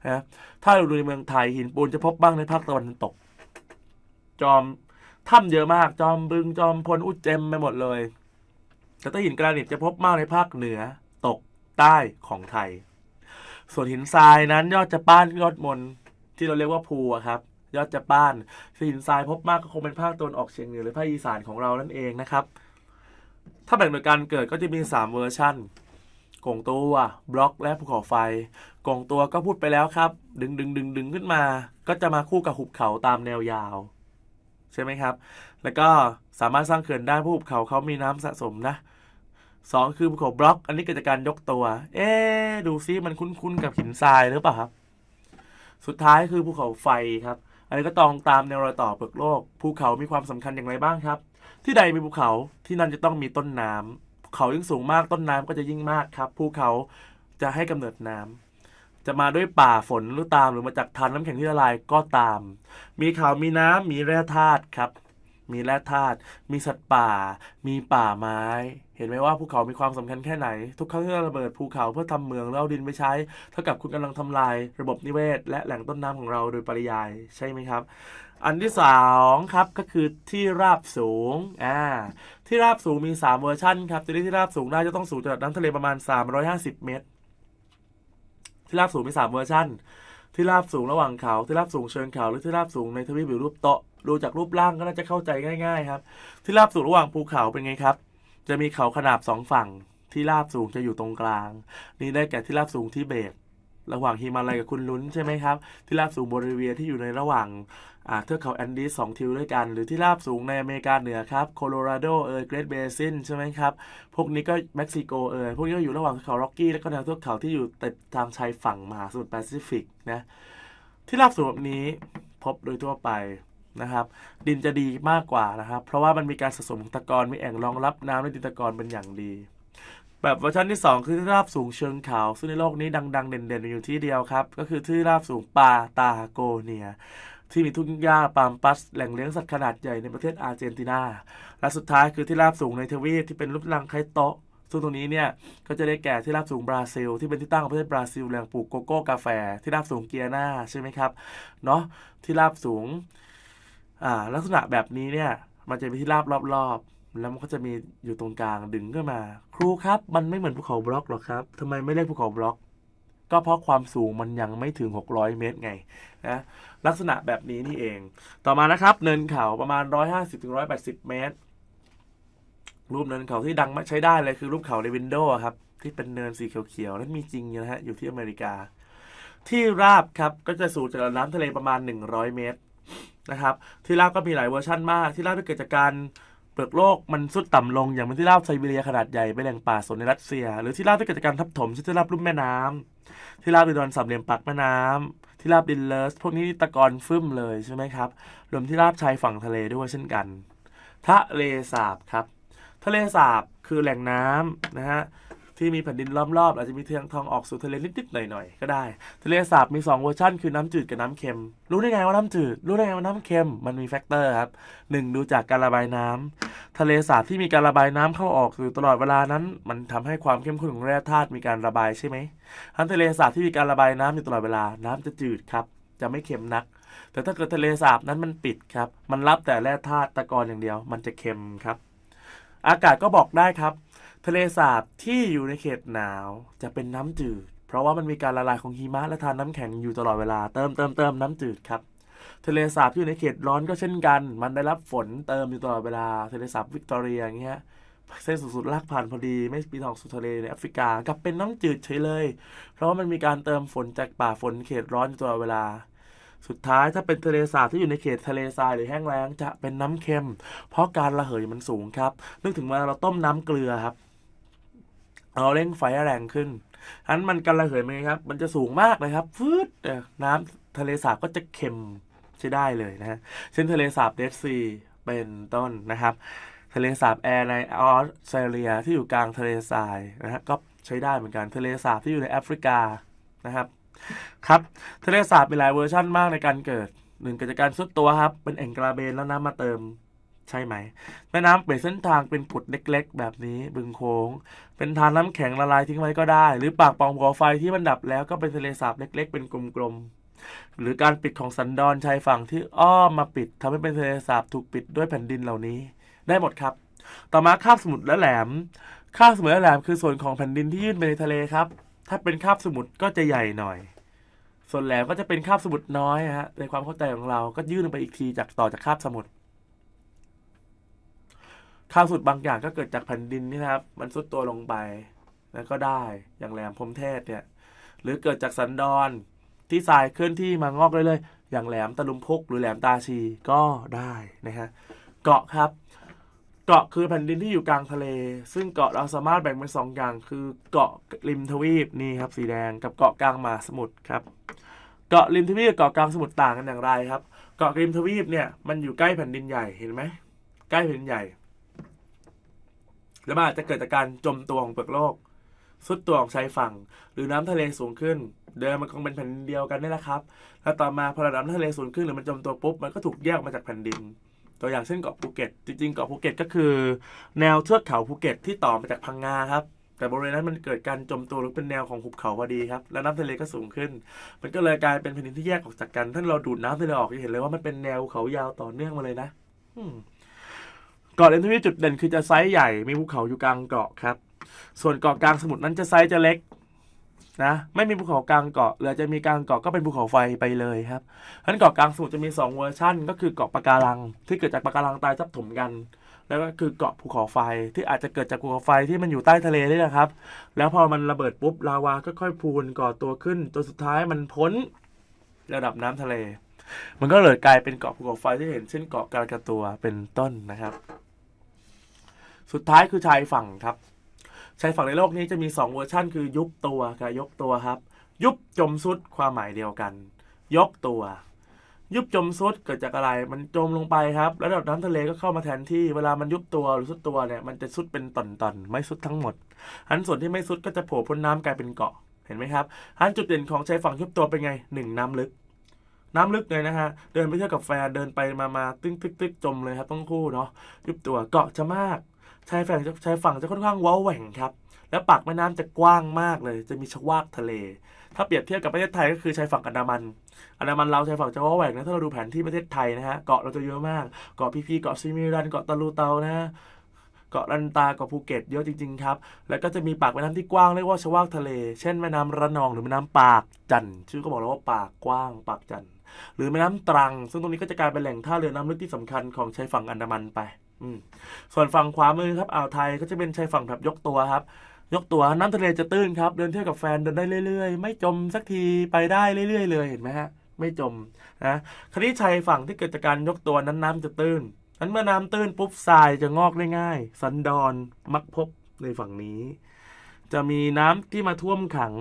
นะถ้าเราดูในเมืองไทยหินปูนจะพบบ้างในภาคตะวันตก จอมถ้ำเยอะมาก จอมบึงจอมพลอุจเจมไปหมดเลยแต่ต้หินกรานิตจะพบมากในภาคเหนือตกใต้ของไทย ส่วนหินทราย นั้นยอดจะป้านยอดมนที่เราเรียกว่าภูครับ ยอดจะป้านหินทรายพบมากก็คงเป็นภาคตะวันออกเฉียงเหนือหรือภาคอีสานของเรานั่นเองนะครับ ถ้าแบ่งโดยการเกิดก็จะมี 3 เวอร์ชั่นกงตัวบล็อกและภูเขาไฟกงตัวก็พูดไปแล้วครับ ดึงดึงดึงดึงขึ้นมา ก็จะมาคู่กับหุบเขาตามแนวยาวใช่ไหมครับ แล้วก็สามารถสร้างเขื่อนได้เพราะหุบเขาเขามีน้ำสะสมนะสองคือูเขาบล็อกอันนี้เกิดจากการยกตัว เอ๊ดูซิมันคุ้นๆกับหินทรายหรือเปล่าครับ สุดท้ายคือภูเขาไฟครับ อันนี้ก็ตองตามแนวรอยต่อเปลือกโลกภูเขามีความสำคัญอย่างไรบ้างครับ ที่ใดมีภูเขาที่นั่นจะต้องมีต้นน้ำ เขายิ่งสูงมากต้นน้ำก็จะยิ่งมากครับภูเขาจะให้กำเนิดน้ำ จะมาด้วยป่าฝนหรือตามหรือมาจากทานน้ำแข็งที่ละลายก็ตาม มีเขา มีน้ำมีแร่ธาตุครับ มีแร่ธาตุมีสัตว์ป่า มีป่าไม้เห็นไหมว่าภูเขามีความสำคัญแค่ไหน ทุกครั้งที่เราระเบิดภูเขาเพื่อทำเมืองแล้วดินไปใช้ เท่ากับคุณกำลังทำลาย ระบบนิเวศ และแหล่งต้นน้ำของเราโดยปริยายใช่ไหมครับ อันที่2ครับก็คือที่ราบสูงอ่าที่ราบสูงมี 3 เวอร์ชันครับจะได้ที่ราบสูงได้จะต้องสูงจากน้ำทะเลประมาณ 350 เมตร ที่ราบสูงมี3เวอร์ชันที่ราบสูงระหว่างเขา ที่ราบสูงเชิงเขาหรือที่ราบสูงในทวีปหรือรูปโตะดูจากรูปร่างก็น่าจะเข้าใจง่ายๆครับที่ราบสูงระหว่างภูเขาเป็นไงครับจะมีเขาขนาบสองฝั่งที่ราบสูงจะอยู่ตรงกลาง นี่ได้แก่ที่ราบสูงที่เบตระหว่างฮิมาลัยกับคุณลุ้นใช่ไหมครับ ที่ราบสูงบริเวณที่อยู่ในระหว่าง เทือกเขาแอนดีสองทิวด้วยกัน หรือที่ราบสูงในอเมริกาเหนือครับโคโลราโดเอ์เกรดเบซินใช่ไหมครับพวกนี้ก็เม็กซิโกเอ์พวกนี้ก็อยู่ระหว่างเขาโรกกี้และก็แนวเทือกเขาที่อยู่ติดทางชายฝั่งมหาสมุทรแปซิฟิกนะที่ราบสูงแบบนี้พบโดยทั่วไปนะครับ ดินจะดีมากกว่านะครับ เพราะว่ามันมีการสะสมของตะกอนมีแอ่งรองรับน้ำในดินตะกอนเป็นอย่างดี แบบเวอร์ชันที่ 2 คือที่ราบสูงเชิงเขาซึ่งในโลกนี้ดังๆ เด่น ๆ อยู่ที่เดียวครับ ก็คือที่ราบสูงปาตาโกเนียที่มีทุ่งหญ้าปามปัส แหล่งเลี้ยงสัตว์ขนาดใหญ่ในประเทศอาร์เจนตินาและสุดท้ายคือที่ราบสูงในทวีปที่เป็นรูปร่างคล้ายโต๊ะซึ่งตรงนี้เนี่ยก็จะได้แก่ที่ราบสูงบราซิลที่เป็นที่ตั้งของประเทศบราซิลแหล่งปลูกโกโก้กาแฟที่ราบสูงเกียนาใช่ไหมครับเนาะที่ราบสูง่าลักษณะแบบนี้เนี่ย มันจะมีที่ราบรอบๆแล้วมันก็จะมีอยู่ตรงกลางดึงขึ้นมา ครูครับมันไม่เหมือนภูเขาบล็อกหรอกครับ ทำไมไม่เรียกภูเขาบล็อก ก็เพราะความสูงมันยังไม่ถึง 600 เมตรไงนะลักษณะแบบนี้นี่เอง ต่อมานะครับเนินเขาประมาณ 150-180 เมตร รูปเนินเขาที่ดังมใช้ได้เลย คือรูปเขาในวินโดว์ครับ ที่เป็นเนินสีเขียวๆนั้นมีจริงนะฮะอยู่ที่อเมริกา ที่ราบครับก็จะสูงจากระดับน้ำทะเลประมาณ100เมตรนะครับที่ลาบก็มีหลายเวอร์ชั่นมากที่ลาบที่เกิดจากการเปลือกโลกมันสุดต่ำลง อย่างนที่ลาบไซบีเรียขนาดใหญ่ไปแหล่งป่าสนในรัสเซีย หรือที่ลาบที่เกิดจากการทับถมเช่นที่ลาบรุ่มแม่น้ำ ที่ลาบดินดอนสามเหลี่ยมปากแม่น้ำ ที่ลาบดินเลสพวกนี้ตะกอนฟึ่มเลยใช่ไหมครับรวมที่ลาบชายฝั่งทะเลด้วยเช่นกันทะเลสาบครับทะเลสาบคือแหล่งน้ำนะฮะที่มีแผ่นดินล้อมรอบอาจจะมีเทียงทองออกสู่ทะเลนิดๆหน่อย ๆ ก็ได้ ทะเลสาบมี2เวอร์ชันคือน้ำจืดกับน้ำเค็มรู้ได้ไงว่าน้ำจืดรู้ได้ไงว่าน้ำเค็ม มันมีแฟกเตอร์ครับหนึ่งดูจากการระบายน้ำ ทะเลสาบที่มีการระบายน้ำเข้าออกอยู่ตลอดเวลานั้น มันทำให้ความเข้มข้นของแร่ธาตุมีการระบายใช่ไหมทั้งทะเลสาบที่มีการระบายน้ำอยู่ตลอดเวลาน้ำจะจืดครับจะไม่เค็มนัก แต่ถ้าเกิดทะเลสาบนั้นมันปิดครับมันรับแต่แร่ธาตุตะกอนอย่างเดียว มันจะเค็มครับ อากาศก็บอกได้ครับทะเลสาบที่อยู่ในเขตหนาวจะเป็นน้ำจืด เพราะว่ามันมีการละลายของหิมะและทานน้าแข็งอยู่ตลอดเวลาเติมเติมเติมน้ำจืดครับทะเลสาบที่อยู่ในเขตร้อนก็เช่นกัน มันได้รับฝนเติมอยู่ตลอดเวลาทะเลสาบวิกตอเรียอย่างเงี้ยเส้นสุดๆลากผ่านพอดี ไม่ปีทองสุดทะเลในแอฟริกากับเป็นน้ำจืดเฉยเลย เพราะว่ามันมีการเติมฝนจากป่าฝนเขตร้อนอยู่ตลอดเวลา สุดท้ายถ้าเป็นทะเลสาบที่อยู่ในเขตทะเลทรายหรือแห้งแล้งจะเป็นน้ำเค็ม เพราะการระเหยมันสูงครับนึกถึงเวลาเราต้มน้ำเกลือครับเราเร่งไฟแรงขึ้นทั้นมันกระเหยไหมครับ มันจะสูงมากเลยครับ ฟืดน้ำทะเลสาบก็จะเค็มใช้ได้เลยนะฮะ เช่นทะเลสาบเดซีเป็นต้นนะครับ ทะเลสาบแอร์ในออสเตรเลียที่อยู่กลางทะเลทรายนะฮะ ก็ใช้ได้เหมือนกัน ทะเลสาบที่อยู่ในแอฟริกานะครับ ครับ ทะเลสาบมีหลายเวอร์ชั่นมากในการเกิด หนึ่งเกิดจากการซุดตัวครับ เป็นแองกราเบนแล้วน้ำมาเติมใช่ไหมแม่น้ำเปิดเส้นทางเป็นผุดเล็กๆ แบบนี้ บึงโค้ง เป็นทานน้าแข็งละลายทิ้งไว้ก็ได้ หรือปากปล่องหัวไฟที่มันดับแล้วก็เป็นทะเลสาบเล็กๆ เป็นกลมๆหรือการปิดของสันดอนชายฝั่งที่อ้อมมาปิด ทำให้เป็นทะเลสาบถูกปิดด้วยแผ่นดินเหล่านี้ ได้หมดครับ ต่อมาคาบสมุทรและแหลม คาบสมุทรและแหลมคือส่วนของแผ่นดินที่ยื่นไปในทะเลครับ ถ้าเป็นคาบสมุทรก็จะใหญ่หน่อย ส่วนแหลมก็จะเป็นคาบสมุทรน้อยฮะในความเข้าใจของเรา ก็ยื่นไปอีกทีจากต่อจากคาบสมุทรข้าวสุดบางอย่างก็เกิดจากแผ่นดินนี่นะครับมันซุดตัวลงไป แล้วก็ได้อย่างแหลมพรมเทศเนี่ยหรือเกิดจากสันดอนที่ทรายเคลื่อนที่มางอกเรื่อยๆอย่างแหลมตะลุมพุกหรือแหลมตาชีก็ได้นะฮะเกาะครับเกาะคือแผ่นดินที่อยู่กลางทะเล ซึ่งเกาะเราสามารถแบ่งเป็นสองอย่างคือเกาะริมทวีปนี่ครับสีแดงกับเกาะกลางมหาสมุทรครับ เกาะริมทวีปกับเกาะกลางสมุทรต่างกันอย่างไรครับเกาะริมทวีปเนี่ยมันอยู่ใกล้แผ่นดินใหญ่เห็นไหมใกล้แผ่นดินใหญ่หรือมันอาจจะเกิดจากการจมตัวของเปลือกโลกสุดตัวของชายฝั่ง หรือน้ำทะเลสูงขึ้น เดิมมันคงเป็นแผ่นเดียวกันนี่แหละครับ แล้วต่อมาพอระดับน้ำทะเลสูงขึ้นหรือมันจมตัวปุ๊บมันก็ถูกแยกมาจากแผ่นดินตัวอย่างเช่นเกาะภูเก็ต จริงๆเกาะภูเก็ตก็คือ แนวเทือกเขาภูเก็ตที่ต่อมาจากพังงาครับ แต่บริเวณนั้นมันเกิดการจมตัวหรือเป็นแนวของหุบเขาพอดีครับ แล้วน้ำทะเลก็สูงขึ้น มันก็เลยกลายเป็นแผ่นดินที่แยกออกจากกันถ้าเราดูดน้ำทะเลออกจะเห็นเลยว่ามันเป็นแนวเขายาวต่อเนื่องมาเลยนะอืมาะเลนทวีปจุดเด่นคือจะไซส์ใหญ่ มีภูเขาอยู่กลางเกาะครับ ส่วนเกาะกลางสมุทรนั้นจะไซส์จะเล็กนะ ไม่มีภูเขากลางเกาะ เหลือจะมีกลางเกาะก็เป็นภูเขาไฟไปเลยครับเพนั้นเกาะกลางสมุทรจะมี 2 เวอร์ชั่น ก็คือเกาะปะการัง ที่เกิดจากปะการังตายทับถมกัน แล้วก็คือเกาะภูเขาไฟ ที่อาจจะเกิดจากภูเขาไฟที่มันอยู่ใต้ทะเลนี่แหละครับ แล้วพอมันระเบิดปุ๊บลาวาก็ค่อยพูนก่อตัวขึ้นจนสุดท้ายมันพ้นระดับน้ำทะเล มันก็เลยกลายเป็นเกาะภูเขาไฟที่เห็นเช่นเกาะกาลกาตัวเป็นต้นนะครับสุดท้ายคือชายฝั่งครับชายฝั่งในโลกนี้จะมี 2 เวอร์ชันคือยุบตัวกับยกตัวครับ ยุบจม สุดความหมายเดียวกัน ยกตัว ยุบจม สุดเกิดจากอะไร มันจมลงไปครับแล้วระดับน้ำทะเลก็เข้ามาแทนที่เวลามันยุบตัวหรือสุดตัวเนี่ยมันจะสุดเป็นตอนๆ ไม่สุดทั้งหมด หันส่วนที่ไม่สุดก็จะโผล่พ้นน้ากลายเป็นเกาะเห็นไหมครับหันจุดเด่นของชายฝั่งยุบตัวเป็นไงหนึ่งน้ำลึก น้ำลึกเลยนะฮะเดินไปเที่ยวกับแฟนเดินไปมามาตึ้งตึ๊กตึ๊กจมเลยครับต้องคู่เนาะยุบตัวเกาะจะมากชายฝั่งชายฝั่งจะค่อนข้างว้าแหว่งครับ และปากแม่น้ำจะกว้างมากเลย จะมีชวากทะเล ถ้าเปรียบเทียบกับประเทศไทยก็คือชายฝั่งอันดามัน อันดามันเราชายฝั่งจะว้าแหว่งนะถ้าเราดูแผนที่ประเทศไทยนะฮะเกาะเราจะเยอะมาก เกาะพีพีเกาะซิมิรันเกาะตะลูเตานะเกาะลันตาเกาะภูเก็ตเยอะจริงๆครับ แล้วก็จะมีปากแม่น้ำที่กว้างเรียกว่าชวากทะเล เช่นแม่น้ำระนองหรือแม่น้ำปากจันชื่อก็บอกแล้วว่าปากกว้าง ปากจันหรือแม่น้ำตรัง ซึ่งตรงนี้ก็จะกลายเป็นแหล่งท่าเรือน้ำลึกที่สำคัญของชายฝั่งอันดามันไปส่วนฝั่งขวามือครับอ่าวไทยก็จะเป็นชายฝั่งแบบยกตัวครับ ยกตัวน้ำทะเลจะตื้นครับ เดินเที่ยวกับแฟนเดินได้เรื่อยๆ ไม่จมสักทีไปได้เรื่อยๆเลยเห็นไหมฮะไม่จมนะคดีชายฝั่งที่เกิดจากการยกตัวนั้นน้ำจะตื้นนั้นเมื่อน้ำตื้นปุ๊บทรายจะงอกได้ง่าย สันดอนมักพบในฝั่งนี้ จะมีน้ำที่มาท่วมขัง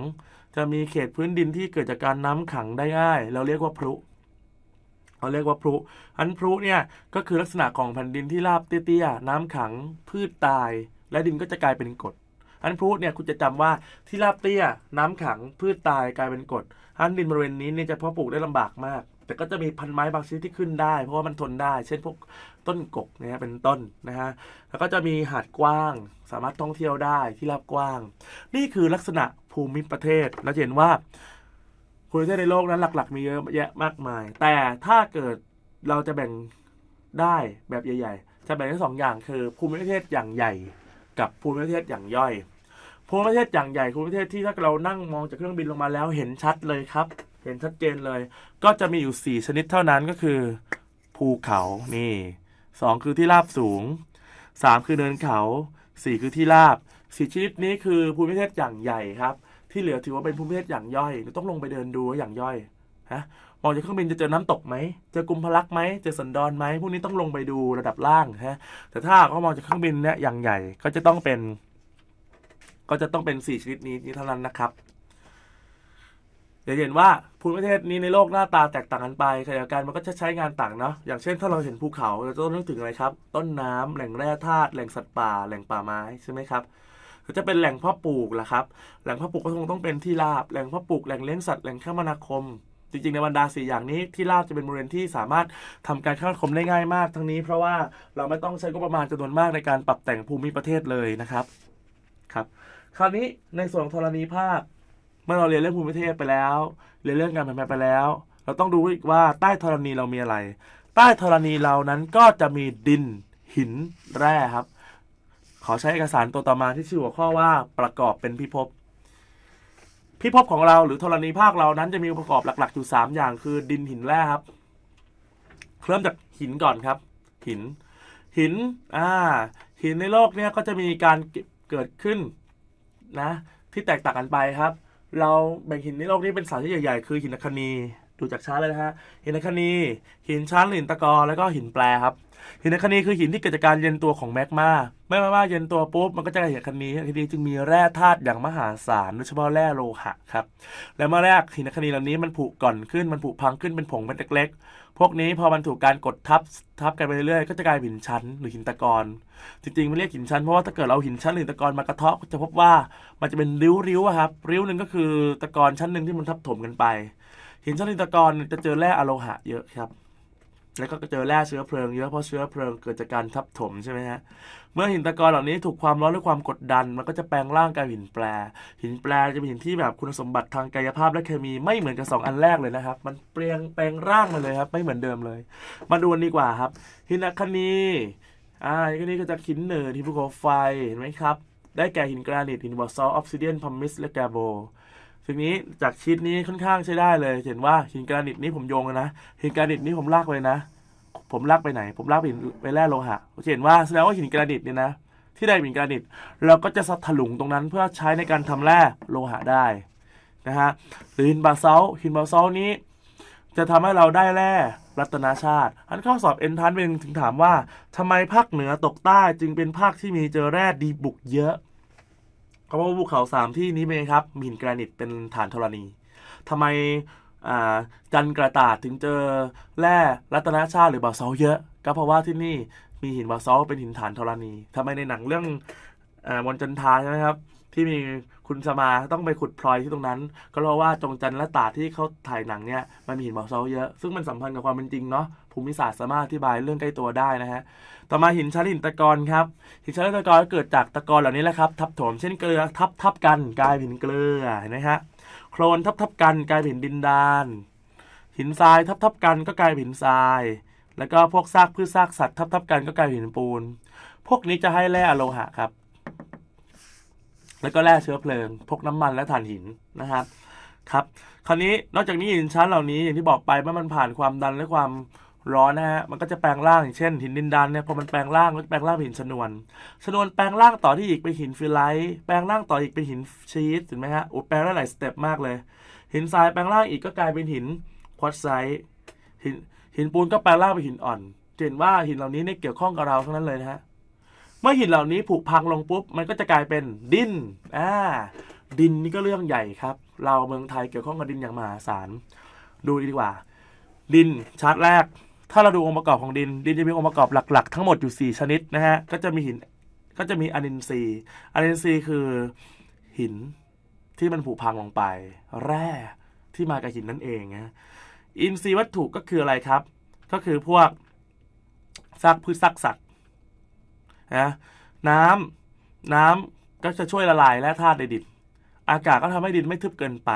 จะมีเขตพื้นดินที่เกิดจากการน้ำขังได้ง่าย เราเรียกว่าพลุเขาเรียกว่าพลุอันพลุเนี่ยก็คือลักษณะของแผ่นดินที่ราบเตี้ยๆน้ำขังพืชตาย และดินก็จะกลายเป็นกรดอันพลุเนี่ยคุณจะจำว่าที่ราบเตี้ย น้ำขังพืชตายกลายเป็นกรดอันดินบริเวณนี้เนี่ยจะเพาะปลูกได้ลำบากมาก แต่ก็จะมีพันไม้บางชนิดที่ขึ้นได้เพราะว่ามันทนได้ เช่นพวกต้นกกนะฮะเป็นต้นนะฮะแล้วก็จะมีหาดกว้าง สามารถท่องเที่ยวได้ที่ราบกว้าง นี่คือลักษณะภูมิประเทศเราเห็นว่าคอร์เซนในโลกนั้นหลักๆมีเยอะแยะมากมาย แต่ถ้าเกิดเราจะแบ่งได้แบบใหญ่ๆ จะแบ่งได้สองอย่างคือภูมิประเทศอย่างใหญ่กับภูมิประเทศอย่างย่อย ภูมิประเทศอย่างใหญ่ภูมิประเทศที่ถ้าเรานั่งมองจากเครื่องบินลงมาแล้ว เห็นชัดเลยครับ เห็นชัดเจนเลยก็จะมีอยู่สี่ชนิดเท่านั้นก็คือ ภูเขา นี่สองคือที่ราบสูงสามคือเนินเขาสี่คือที่ราบสี่ชนิดนี้คือภูมิประเทศอย่างใหญ่ครับที่เหลือถือว่าเป็นภูมิประเทศอย่างย่อยต้องลงไปเดินดูอย่างย่อยฮะมองจากเครื่องบินจะเจอน้ำตกไหมเจอกุมพลักไหมเจอสันดอนไหมพวกนี้ต้องลงไปดูระดับล่างฮะแต่ถ้าเขามองจากเครื่องบินเนี่ยอย่างใหญ่ก็จะต้องเป็น ก็จะต้องเป็นสี่ชนิดนี้นี้เท่านั้นนะครับเดี๋ยวเห็นว่าภูมิประเทศนี้ในโลกหน้าตาแตกต่างกันไปขณะเดียวกันมันก็จะใช้งานต่างเนาะอย่างเช่น ถ้าเราเห็นภูเขาเราจะต้องนึกถึงอะไรครับ ต้นน้ำแหล่งแร่ธาตุแหล่งสัตว์ป่า แหล่งป่าไม้ใช่ไหมครับก็จะเป็นแหล่งพาอปลูกแหะครับ แหล่งพาอปลูกก็คงต้องเป็นที่ราบ แหล่งพาอปลูก แหล่งเลี้ยงสัตว์ แหล่งคมนาคม จริงๆในบรรดา4อย่างนี้ ที่ราบจะเป็นบริเวณที่สามารถทำการคมนาคมได้ง่ายมากทั้งนี้ เพราะว่าเราไม่ต้องใช้งบประมาณจำนวนมากในการปรับแต่งภูมิประเทศเลยนะครับ ครับ คราวนี้ในส่วนของธรณีภาพ เมื่อเราเรียนเรื่องภูมิประเทศไปแล้ว เรียนเรื่องการแผ่นแผ่ไปแล้ว เราต้องดูอีกว่าใต้ธรณีเรามีอะไร ใต้ธรณีเรานั้นก็จะมีดินหินแร่ครับขอใช้เอกสารตัวต่อมาที่ชื่อหัวข้อว่าประกอบเป็นพิภพ พิภพของเราหรือธรณีภาคเรานั้นจะมีองค์ประกอบหลักๆอยู่3อย่างคือดินหินแร่ครับเริ่มจากหินก่อนครับ หิน หินอ่า หินในโลกเนี่ยก็จะมีการเกิดขึ้นนะ ที่แตกต่างกันไปครับ เราแบ่งหินในโลกนี้เป็นสารที่ใหญ่ ๆ คือ หินอัคนีดูจากชาร์ตเลยนะฮะหินอัคนีหินชั้นหินตะกอแล้วก็หินแปรครับหินอัคนีคือหินที่เกิดจากการเย็นตัวของแมกมาม่แมกมาเย็นตัวปุ๊บมันก็จะเกิดหินอัคนีอัคนีจึงมีแร่ธาตุอย่างมหาศาล โดยเฉพาะแร่โลหะครับ และเมื่อแรกหินอัคนีเหล่านี้มันผุก่อนขึ้น มันผุพังขึ้นเป็นผงเป็นเล็กๆ พวกนี้พอมันถูกการกดทับทับกันไปเรื่อยๆ ก็จะกลายเป็นหินชั้นหรือหินตะกอน จริงๆไม่เรียกหินชั้นเพราะว่าถ้าเกิดเราหินชั้นหรือตะกอนมากระเทาะจะพบว่ามันจะเป็นริ้วๆครับ ริ้วหนึ่งก็คือตะกอนชั้นหนึ่งที่มันทับถมกันไป หินชั้นหือตะกอนจะเจอแร่อโลหะเยอะครับแล้วก็เจอแร่เชื้อเพลิงเยอะเพราะเชื้อเพลิงเกิดจากการทับถมใช่ไหมฮะเมื่อหินตะกอนเหล่านี้ถูกความร้อนและความกดดันมันก็จะแปลงร่างกายหินแปร หินแปรจะเป็นหินที่แบบคุณสมบัติทางกายภาพและเคมีไม่เหมือนกับ 2 อันแรกเลยนะครับ มันเปลี่ยนแปลงร่างมาเลยครับไม่เหมือนเดิมเลย มาดูันดีกว่าครับ หินอัคนีอ่าอันนี้ก็จะหินเนินหินภูเขาไฟเห็นไหมครับ ได้แก่หินกรานิตหินบอสซอออฟซิเดียนพัมมิสและแกโบทีนี้จากชี้นี้ค่อนข้างใช้ได้เลย เห็นว่าหินกรานิตนี้ผมโยงนะหินกรานิตนี้ผมลากไปนะผมลากไปไหน ผมลากไปไปแร่โลหะเห็นว่าแสดงว่าหินกรานิตเนี่ยนะที่ได้หินกรานิต เราก็จะสัดถลุงตรงนั้นเพื่อใช้ในการทำแร่โลหะได้นะฮะหรือหินบาซาลหินบาซาลนี้ จะทำให้เราได้แร่รัตนาชาติอันข้อสอบเอ็นทันเป็นถึงถามว่าทำไมภาคเหนือตกใต้จึงเป็นภาคที่มีเจอแร่ดีบุกเยอะก็เพราะว่าภูเขาสามที่นี้เองครับมีหินแกรนิตเป็นฐานธรณี ทำไมจันกระตาดถึงเจอแร่รัตนาชาติ หรือบาซอลเยอะ ก็เพราะว่าที่นี่มีหินบาซอลเป็นหินฐานธรณี ทำไมในหนังเรื่องมอนจันทาใช่ไหมครับที่มีคุณสมาต้องไปขุดพลอยที่ตรงนั้น ก็เพราะว่าจงจันและตาที่เขาถ่ายหนังเนี่ยมันมีหินบอกเซาเยอะ ซึ่งมันสัมพันธ์กับความเป็นจริงเนาะภูมิศาสตร์สามารถอธิบายเรื่องใกล้ตัวได้นะฮะต่อมาหินชั้นหินตะกอนครับ หินชั้นตะกอนก็เกิดจากตะกอนเหล่านี้แหละครับ ทับถมเช่นเกลือทับทับกันกลายเป็นหินเกลือเห็นไหมฮะโคลนทับทับกัน กลายเป็นดินดาน หินทรายทับทับกันก็กลายเป็นหินทราย แล้วก็พวกซากพืชซากสัตว์ทับทับกันก็กลายเป็นหินปูน พวกนี้จะให้แร่อโลหะครับแล้วก็แร่เชื้อเพลิงพวกน้ำมันและถ่านหินนะครับครับคราวนี้นอกจากนี้หินชั้นเหล่านี้อย่างที่บอกไปเมื่อมันผ่านความดันและความร้อนนะฮะมันก็จะแปลงร่างอย่างเช่น หินดินดันเนี่ยพอมันแปลงร่างก็จะแปลงร่างเป็นหินชนวนชนวนแปลงร่างต่อที่อีกเป็นหินฟิลไลท์แปลงร่างต่ออีกเป็นหินชีสเห็นไหมฮะโอ้แปลงได้หลายสเต็ปมากเลยหินทรายแปลงร่างอีกก็กลายเป็นหินควอตไซต์หินหินปูนก็แปลงร่างเป็นหินอ่อนเห็นว่าหินเหล่านี้เนี่ยเกี่ยวข้องกับเราทั้งนั้นเลยนะฮะเมื่อหินเหล่านี้ผุพังลงปุ๊บ มันก็จะกลายเป็นดิน อ่า ดินนี่ก็เรื่องใหญ่ครับ เราเมืองไทยเกี่ยวข้องกับดินอย่างมหาศาล ดูดีกว่า ดินชาร์ตแรก ถ้าเราดูองค์ประกอบของดิน ดินจะมีองค์ประกอบหลักๆ ทั้งหมดอยู่ 4 ชนิดนะฮะ ก็จะมีหิน ก็จะมีอนินทรีย์อนินทรีย์คือหินที่มันผุพังลงไป แร่ที่มากับหินนั่นเองนะ อินทรีย์วัตถุก็คืออะไรครับ ก็คือพวกซากพืชซากสัตวนะน้ำน้ำก็จะช่วยละลายและธาตุในดินอากาศก็ทำให้ดินไม่ทึบเกินไป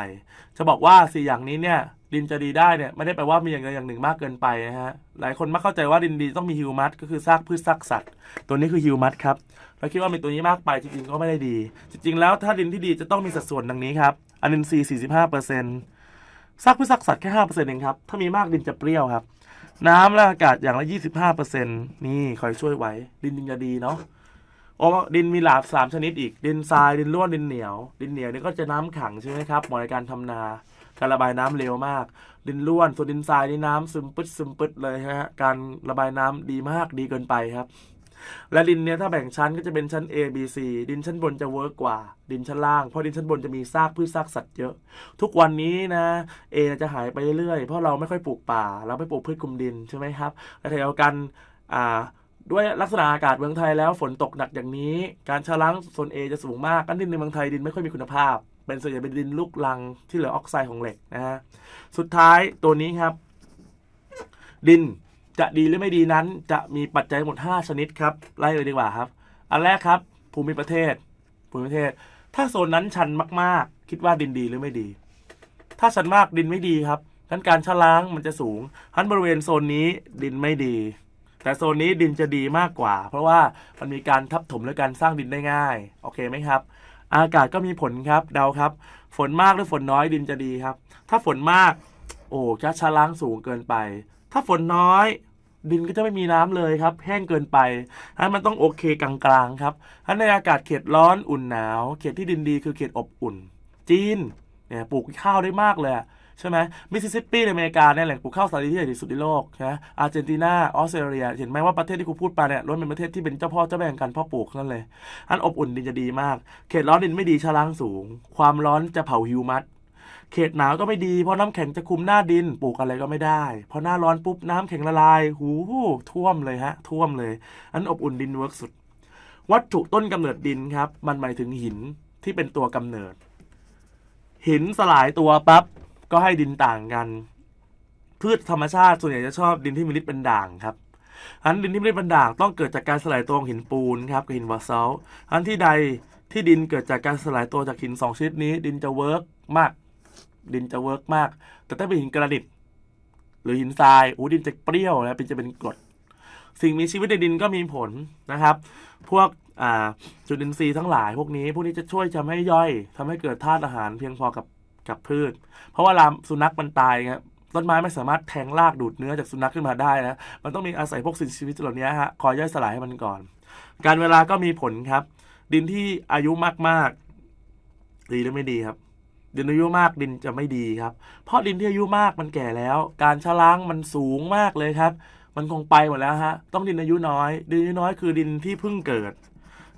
จะบอกว่าสี่อย่างนี้เนี่ยดินจะดีได้เนี่ยไม่ได้แปลว่ามีอย่างใดอย่างหนึ่งมากเกินไปนะฮะหลายคนมักเข้าใจว่าดินดีต้องมีฮิวมัสก็คือซากพืชซากสัตว์ ตัวนี้คือฮิวมัสครับเราคิดว่ามีตัวนี้มากไปจริงๆ ก็ไม่ได้ดี จริงๆ แล้วถ้าดินที่ดีจะต้องมีสัดส่วนดังนี้ครับอนินทรีย์เ์เซากพืชซากสัตว์แค่ห้าเเปอร์ซ็นต์เองครับถ้ามีมากดินจะเปรี้ยวครับน้ำและอากาศอย่างละยี่สิบห้าเปอร์เซ็นนี่คอยช่วยไว้ดินยิงจะดีเนาะโอ้ดินมีหลากสามชนิดอีก ดินทรายดินร่วนดินเหนียว ดินเหนียวนี่ก็จะน้ำขังใช่ไหมครับเหมาะในการทำนาการระบายน้ำเร็วมาก ดินร่วนส่วนดินทรายนี่น้ำซึมปึ๊ดซึมปึ๊ดเลยฮะ การระบายน้ำดีมากดีเกินไปครับและดินเนี้ยถ้าแบ่งชั้นก็จะเป็นชั้น A B C ดินชั้นบนจะเวิร์กกว่า ดินชั้นล่างเพราะดินชั้นบนจะมีซากพืชซากสัตว์เยอะ ทุกวันนี้นะ A จะหายไปเรื่อยเพราะเราไม่ค่อยปลูกป่า เราไม่ปลูกพืชกลุ่มดินใช่ไหมครับและียวกันอ่าด้วยลักษณะอากาศเมืองไทยแล้วฝนตกหนักอย่างนี้ การชะล้างโซน A จะสูงมากกันดินในเมืองไทยดินไม่ค่อยมีคุณภาพ เป็นส่วนใหญ่เป็นดินลูกลังที่เหลือออกไซด์ของเหล็กนะฮะสุดท้ายตัวนี้ครับ ดินจะดีหรือไม่ดีนั้นจะมีปัจจัยหมด 5 ชนิดครับไล่เลยดีกว่าครับ อันแรกครับ ภูมิประเทศ ภูมิประเทศ ถ้าโซนนั้นชันมากๆ คิดว่าดินดีหรือไม่ดี ถ้าชันมากดินไม่ดีครับนั้นการชะล้างมันจะสูง ทั้นบริเวณโซนนี้ดินไม่ดี แต่โซนนี้ดินจะดีมากกว่า เพราะว่ามันมีการทับถมและการสร้างดินได้ง่ายโอเคไหมครับ อากาศก็มีผลครับเดาครับ ฝนมากหรือฝนน้อยดินจะดีครับ ถ้าฝนมาก โอ้จะชะล้างสูงเกินไปถ้าฝนน้อยดินก็จะไม่มีน้ำเลยครับ แห้งเกินไปฉะนั้นมันต้องโอเคกลางๆครับฉะนั้นในอากาศเขตร้อนอุ่นหนาว เขตที่ดินดีคือเขตอบอุ่น จีนเนี่ยปลูกข้าวได้มากเลยใช่ไหมมิสซิสซิปปีในอเมริกาเนี่ยแหล่งปลูกข้าวสาลีที่ใหญ่ที่สุดในโลกนะอาร์เจนตินา ออสเตรเลียเห็นไหมว่าประเทศที่คุณพูดไปเนี่ยล้วนเป็นประเทศที่เป็นเจ้าพ่อเจ้าแม่งการเพาะปลูกนั่นเลย อันอบอุ่นดินจะดีมาก เขตร้อนดินไม่ดีชะล้างสูง ความร้อนจะเผาฮิวมัสเขตหนาวก็ไม่ดีเพราะน้ำแข็งจะคุมหน้าดินปลูกอะไรก็ไม่ได้พอหน้าร้อนปุ๊บน้ำแข็งละลายหูท่วมเลยฮะ ท่วมเลย อันอบอุ่นดินเวิร์กสุดวัตถุต้นกำเนิดดินครับ มันหมายถึงหินที่เป็นตัวกำเนิด หินสลายตัวปั๊บก็ให้ดินต่างกันพืชธรรมชาติส่วนใหญ่จะชอบดินที่มีฤทธิ์เป็นด่างครับอันดินที่ีมทธิ์เป็นด่างต้องเกิดจากการสลายตัวของหินปูนครับกับหินวาซอลอันที่ใดที่ดินเกิดจากการสลายตัวจากหินสองชนิดนี้ ดินจะเวิร์กมากดินจะเวิร์กมาก แต่ถ้าเป็นหินกระดิษหรือหินทรายอู้ดินจะเปรี้ยวนะเป็นจะเป็นกรด สิ่งมีชีวิตในดินก็มีผลนะครับ พวกจุลินทรีย์ทั้งหลายพวกนี้พวกนี้จะช่วยทำให้ย่อยทำให้เกิดธาตุอาหารเพียงพอกับ กับพืช เพราะว่าลามสุนัขมันตายครับต้นไม้ไม่สามารถแทงรากดูดเนื้อจากสุนัขขึ้นมาได้นะ มันต้องมีอาศัยพวกสิ่งชีวิตเหล่านี้ฮะคอยย่อยสลายให้มันก่อน การเวลาก็มีผลครับ ดินที่อายุมากๆดีหรือไม่ดีครับดินอายุมากดินจะไม่ดีครับ เพราะดินที่อายุมากมันแก่แล้ว การชะล้างมันสูงมากเลยครับ มันคงไปหมดแล้วฮะ ต้องดินอายุน้อย ดินอายุน้อยคือดินที่เพิ่งเกิด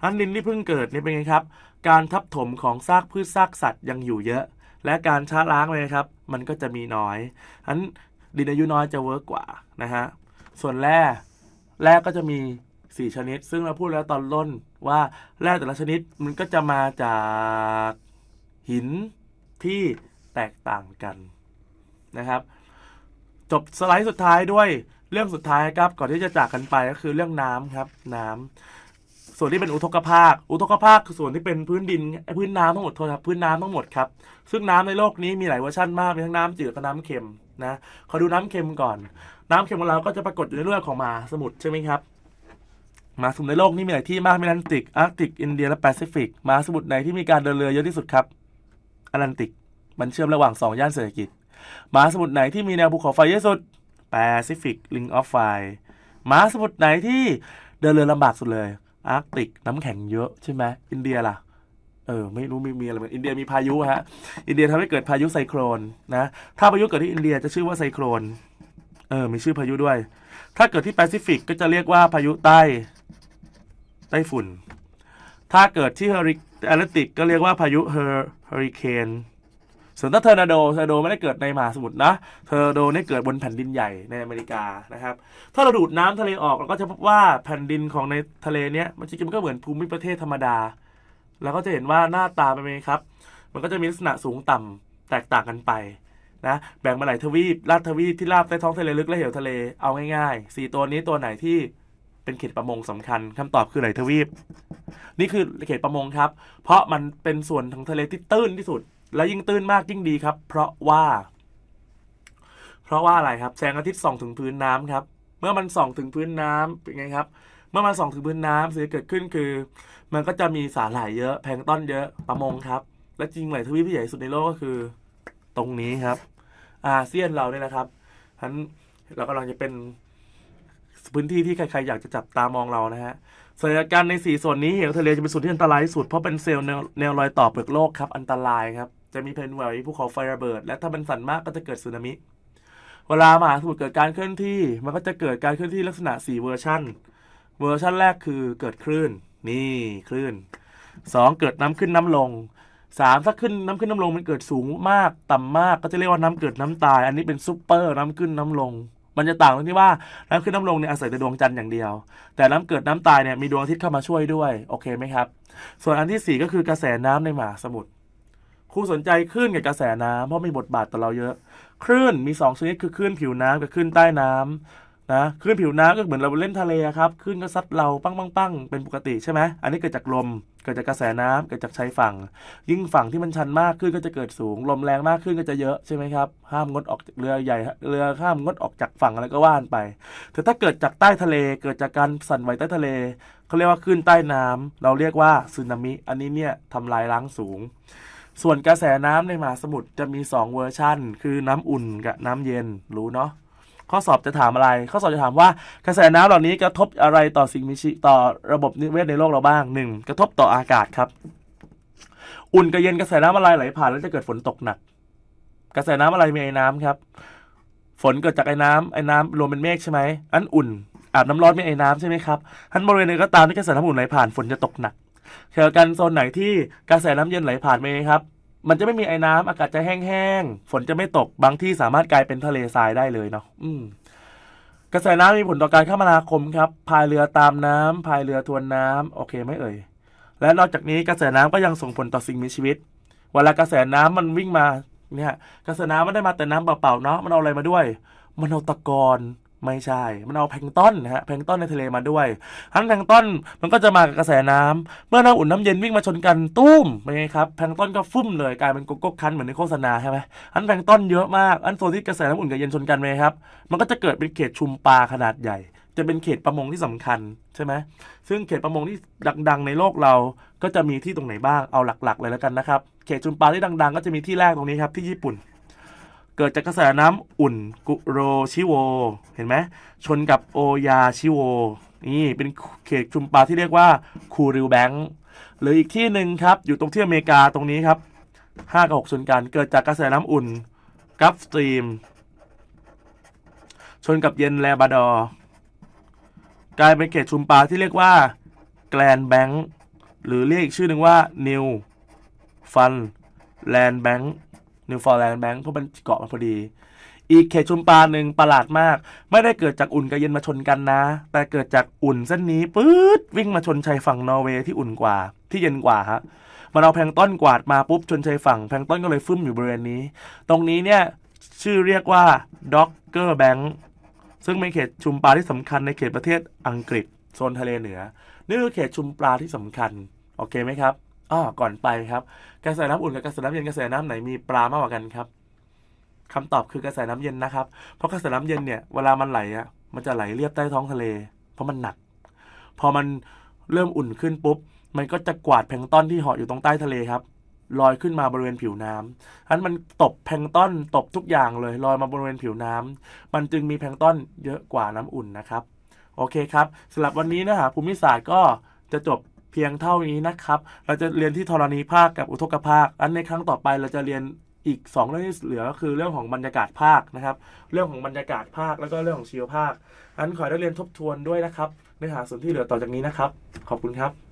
ทั้นดินที่เพิ่งเกิดนี่เป็นไงครับ การทับถมของซากพืชซากสัตว์ยังอยู่เยอะ และการชะล้างเลยครับ มันก็จะมีน้อยทั้นดินอายุน้อยจะเวิร์กกว่านะฮะ ส่วนแร่แร่ก็จะมี 4 ชนิด ซึ่งเราพูดแล้วตอนล้นว่าแร่แต่ละชนิดมันก็จะมาจากหินที่แตกต่างกันนะครับ จบสไลด์สุดท้ายด้วยเรื่องสุดท้ายครับก่อนที่จะจากกันไปก็คือเรื่องน้ำครับ น้ำ ส่วนที่เป็นอุทกภาคอุทกภาคคือส่วนที่เป็นพื้นดินพื้นน้ำทั้งหมดทษครับพื้นน้ำทั้งหมดครับซึ่งน้ำในโลกนี้มีหลายเวอร์ชันมากมีทั้งน้ำจืดกับน้ำเค็มนะขอดูน้ำเค็มก่อน น้ำเค็มของเรา ก็จะปรากฏอยู่ในเรื่องของมหาสมุทรใช่ไหมครับมหาสมุทรในโลกนี้มีหลายที่มากมีแอตแลนติกอาร์กติกอินเดีย และแปซิฟิกมหาสมุทรไหนที่มีการเดินเรือเยอะที่สุดครับแอตแลนติกมันเชื่อมระหว่าง 2 ย่านเศรษฐกิจมหาสมุทรไหนที่มีแนวภูเขาไฟเยอะสุดแปซิฟิกลิงออฟไฟมหาสมุทรไหนที่เดินเรือลำบากสุดเลยอาร์กติกน้ำแข็งเยอะใช่ไหมอินเดียล่ะ เออ ไม่รู้มีมีอะไรอินเดียมีพายุฮะ อินเดียทำให้เกิดพายุไซโครนนะถ้าพายุเกิดที่อินเดียจะชื่อว่าไซโครนเออ มีชื่อพายุด้วย ถ้าเกิดที่แปซิฟิกก็จะเรียกว่าพายุใต้ใต้ฝุ่น ถ้าเกิดที่เฮอริแต่แอตแลนติกก็เรียกว่าพายุเฮอริเคน ส่วนถ้าเทอร์นาโดเทอร์นาโดไม่ได้เกิดในมหาสมุทรนะเทอร์นาโดนี่เกิดบนแผ่นดินใหญ่ในอเมริกานะครับ ถ้าเราดูดน้ำทะเลออกเราก็จะพบว่าแผ่นดินของในทะเลเนี้ยมันจริงๆมันก็เหมือนภูมิประเทศธรรมดา แล้วก็จะเห็นว่าหน้าตาเป็นไงครับ มันก็จะมีลักษณะสูงต่ำแตกต่างกันไปนะ แบ่งมาหลายทวีปลาดทวีปที่ราบใต้ท้องทะเลลึกและเหวทะเล เอาง่ายๆสี่ตัวนี้ตัวไหนที่เป็นเขตประมงสำคัญคำตอบคือไหลทวีป นี่คือเขตประมงครับ เพราะมันเป็นส่วนของทะเลที่ตื้นที่สุด และยิ่งตื้นมากยิ่งดีครับ เพราะว่า เพราะว่าอะไรครับแสงอาทิตย์ส่องถึงพื้นน้ำครับ เมื่อมันส่องถึงพื้นน้ำเป็นไงครับเมื่อมันส่องถึงพื้นน้ำสิ่งที่เกิดขึ้นคือ มันก็จะมีสาหร่ายเยอะแพลงต้นเยอะประมงครับและ จริงไหลทวีปที่ใหญ่สุดในโลกก็คือตรงนี้ครับอาเซียนเราเนี่ยนะครับทั้นเรากำลังจะเป็นพื้นที่ที่ใคร ๆ อยากจะจับตามองเรานะฮะสถานการณ์ใน 4 ส่วนนี้ เหวทะเลจะเป็นส่วนที่อันตรายที่สุดเพราะเป็นเซลล์แนวรอยต่อเปลือกโลกครับ อันตรายครับ จะมีเพนไหวภูเขาไฟระเบิดและถ้ามันสั่นมากก็จะเกิดสึนามิ เวลามหาสมุทรเกิดการเคลื่อนที่ มันก็จะเกิดการเคลื่อนที่ลักษณะ4เวอร์ชันเวอร์ชันแรกคือเกิดคลื่น นี่คลื่น 2 เกิดน้ำขึ้นน้ำลง3ถ้าขึ้นน้ำขึ้นน้ำลงมันเกิดสูงมากต่ำมากก็จะเรียกว่าน้ำเกิดน้ำตาย อันนี้เป็นซูเปอร์น้ำขึ้นน้ำลงมันจะต่างตรงที่ว่าน้ำขึ้นน้ำลงเนี่ยอาศัยแต่ดวงจันทร์อย่างเดียว แต่น้ำเกิดน้ำตายเนี่ยมีดวงอาทิตย์เข้ามาช่วยด้วยโอเคไหมครับ ส่วนอันที่ 4 ก็คือกระแสน้ำในมหาสมุทรครูสนใจคลื่นกับกระแสน้ำเพราะมีบทบาทต่อเราเยอะ คลื่นมี 2 ชนิดคือคลื่นผิวน้ำกับคลื่นใต้น้ำนะคลื่นผิวน้ำก็เหมือนเราเล่นทะเลครับ คลื่นก็ซัดเราปั้งปังปังเป็นปกติใช่ไหม อันนี้เกิดจากลม เกิดจากกระแสน้ำเกิดจากชายฝั่ง ยิ่งฝั่งที่มันชันมากขึ้นก็จะเกิดสูง ลมแรงมากขึ้นก็จะเยอะใช่ไหมครับ ห้ามงดออกเรือใหญ่ เรือห้ามงดออกจากฝั่งอะไรก็ว่านไปแต่ถ้าเกิดจากใต้ทะเล เกิดจากการสั่นไหวใต้ทะเลเขาเรียกว่าคลื่นใต้น้ำ เราเรียกว่าสึนามิ อันนี้เนี่ยทำลายล้างสูง ส่วนกระแสน้ำในมหาสมุทรจะมี 2 เวอร์ชั่น คือน้ำอุ่นกับน้ำเย็น รู้เนาะข้อสอบจะถามอะไร ข้อสอบจะถามว่า กระแสน้ำเหล่านี้กระทบอะไรต่อสิ่งมีชีวิตต่อระบบนิเวศในโลกเราบ้าง 1. กระทบต่ออากาศครับ อุ่นกับเย็นกระแสน้ำอะไรไหลผ่านแล้วจะเกิดฝนตกหนัก กระแสน้ำอะไรมีไอ้น้ำครับ ฝนเกิดจากไอ้น้ำไอ้น้ำรวมเป็นเมฆใช่ไหมอันอุ่นอาบน้ำร้อนมีไอ้น้ำใช่ไหมครับทันบริเวณใดก็ตามที่กระแสน้ำอุ่นไหลผ่านฝนจะตกหนักเกี่ยวกันโซนไหนที่กระแสน้ำเย็นไหลผ่านไหมครับมันจะไม่มีไอ้น้ำอากาศจะแห้งๆฝนจะไม่ตกบางที่สามารถกลายเป็นทะเลทรายได้เลยเนาะกระแสน้ำมีผลต่อการคมนาคมครับพายเรือตามน้ำพายเรือทวนน้ำ โอเคไหมเอ่ย และนอกจากนี้กระแสน้ำก็ยังส่งผลต่อสิ่งมีชีวิต เวลากระแสน้ำมันวิ่งมาเนี่ยกระแสน้ำไม่ได้มาแต่น้ำเปล่าๆเนาะมันเอาอะไรมาด้วยมันเอาตะกอนไม่ใช่ มันเอาแพลงต้นนะฮะแพลงต้นในทะเลมาด้วยทั้งแพลงต้นมันก็จะมากับกระแสน้ำ เมื่อน้ำอุ่นน้าเย็นวิ่งมาชนกันตุ้มเป็นไงครับแพลงต้นก็ฟุ่มเลยกลายเป็นกกกคันเหมือนในโฆษณาใช่ไหมอันแพลงต้นเยอะมาก อันโซนที่กระแสน้ำอุ่นกับเย็นชนกันไหมครับ มันก็จะเกิดเป็นเขตชุมปลาขนาดใหญ่ จะเป็นเขตประมงที่สำคัญใช่ไหมซึ่งเขตประมงที่ดังๆในโลกเรา ก็จะมีที่ตรงไหนบ้าง เอาหลักๆเลยแล้วกันนะครับ เขตชุมปลาที่ดังๆ ก็จะมีที่แรกตรงนี้ครับที่ญี่ปุ่นเกิดจากกระแสน้ำอุ่นกุโรชิโวเห็นไหมชนกับโอยาชิโวนี่เป็นเขตชุมปลาที่เรียกว่าคูริวแบง์หรืออีกที่หนึ่งครับอยู่ตรงที่อเมริกาตรงนี้ครับห้ากับหกชนกันเกิดจากกระแสน้ำอุ่นกัฟสตรีมชนกับเย็นแลบาดอกลายเป็นเขตชุมปลาที่เรียกว่าแกลนแบง์หรือเรียกอีกชื่อหนึ่งว่านิวฟันแลนแบงค์นิวฟอร์แลนด์แบงค์เพราะมันเกาะมาพอดี อีกเขตชุมปาหนึ่งประหลาดมาก ไม่ได้เกิดจากอุ่นกับเย็นมาชนกันนะ แต่เกิดจากอุ่นเส้นนี้ปื๊ดวิ่งมาชนชายฝั่งนอร์เวย์ที่อุ่นกว่าที่เย็นกว่าฮะมันเอาแพงต้นกวาดมาปุ๊บชนชายฝั่งแพงต้นก็เลยฟึ่มอยู่บริเวณนี้ ตรงนี้เนี่ย ชื่อเรียกว่าด็อกเกอร์แบงค์ซึ่งเป็นเขตชุมปลาที่สำคัญในเขตประเทศอังกฤษโซนทะเลเหนือนี่คือเขตชุมปลาที่สำคัญโอเคไหมครับอ้อก่อนไปครับ กระแสน้ำอุ่นกับกระแสน้ำเย็นกระแสน้ำไหนมีปลามากกว่ากันครับ คำตอบคือกระแสน้ำเย็นนะครับ เพราะกระแสน้ำเย็นเนี่ยเวลามันไหลอ่ะมันจะไหลเรียบใต้ท้องทะเล เพราะมันหนัก พอมันเริ่มอุ่นขึ้นปุ๊บ มันก็จะกวาดแพลงต้อนที่ห่ออยู่ตรงใต้ทะเลครับลอยขึ้นมาบริเวณผิวน้ำฉะนั้นมันตบแพลงต้อนตบทุกอย่างเลยลอยมาบริเวณผิวน้ำ มันจึงมีแพลงต้อนเยอะกว่าน้ำอุ่นนะครับ โอเคครับสำหรับวันนี้นะฮะภูมิศาสตร์ก็จะจบเพียงเท่านี้นะครับ เราจะเรียนที่ธรณีภาคกับอุทกภาค อันในครั้งต่อไปเราจะเรียนอีก2เรื่องที่เหลือก็คือเรื่องของบรรยากาศภาคนะครับ เรื่องของบรรยากาศภาคแล้วก็เรื่องของชีวภาค อันขอให้เรียนทบทวนด้วยนะครับเนื้อหาส่วนที่เหลือต่อจากนี้นะครับ ขอบคุณครับ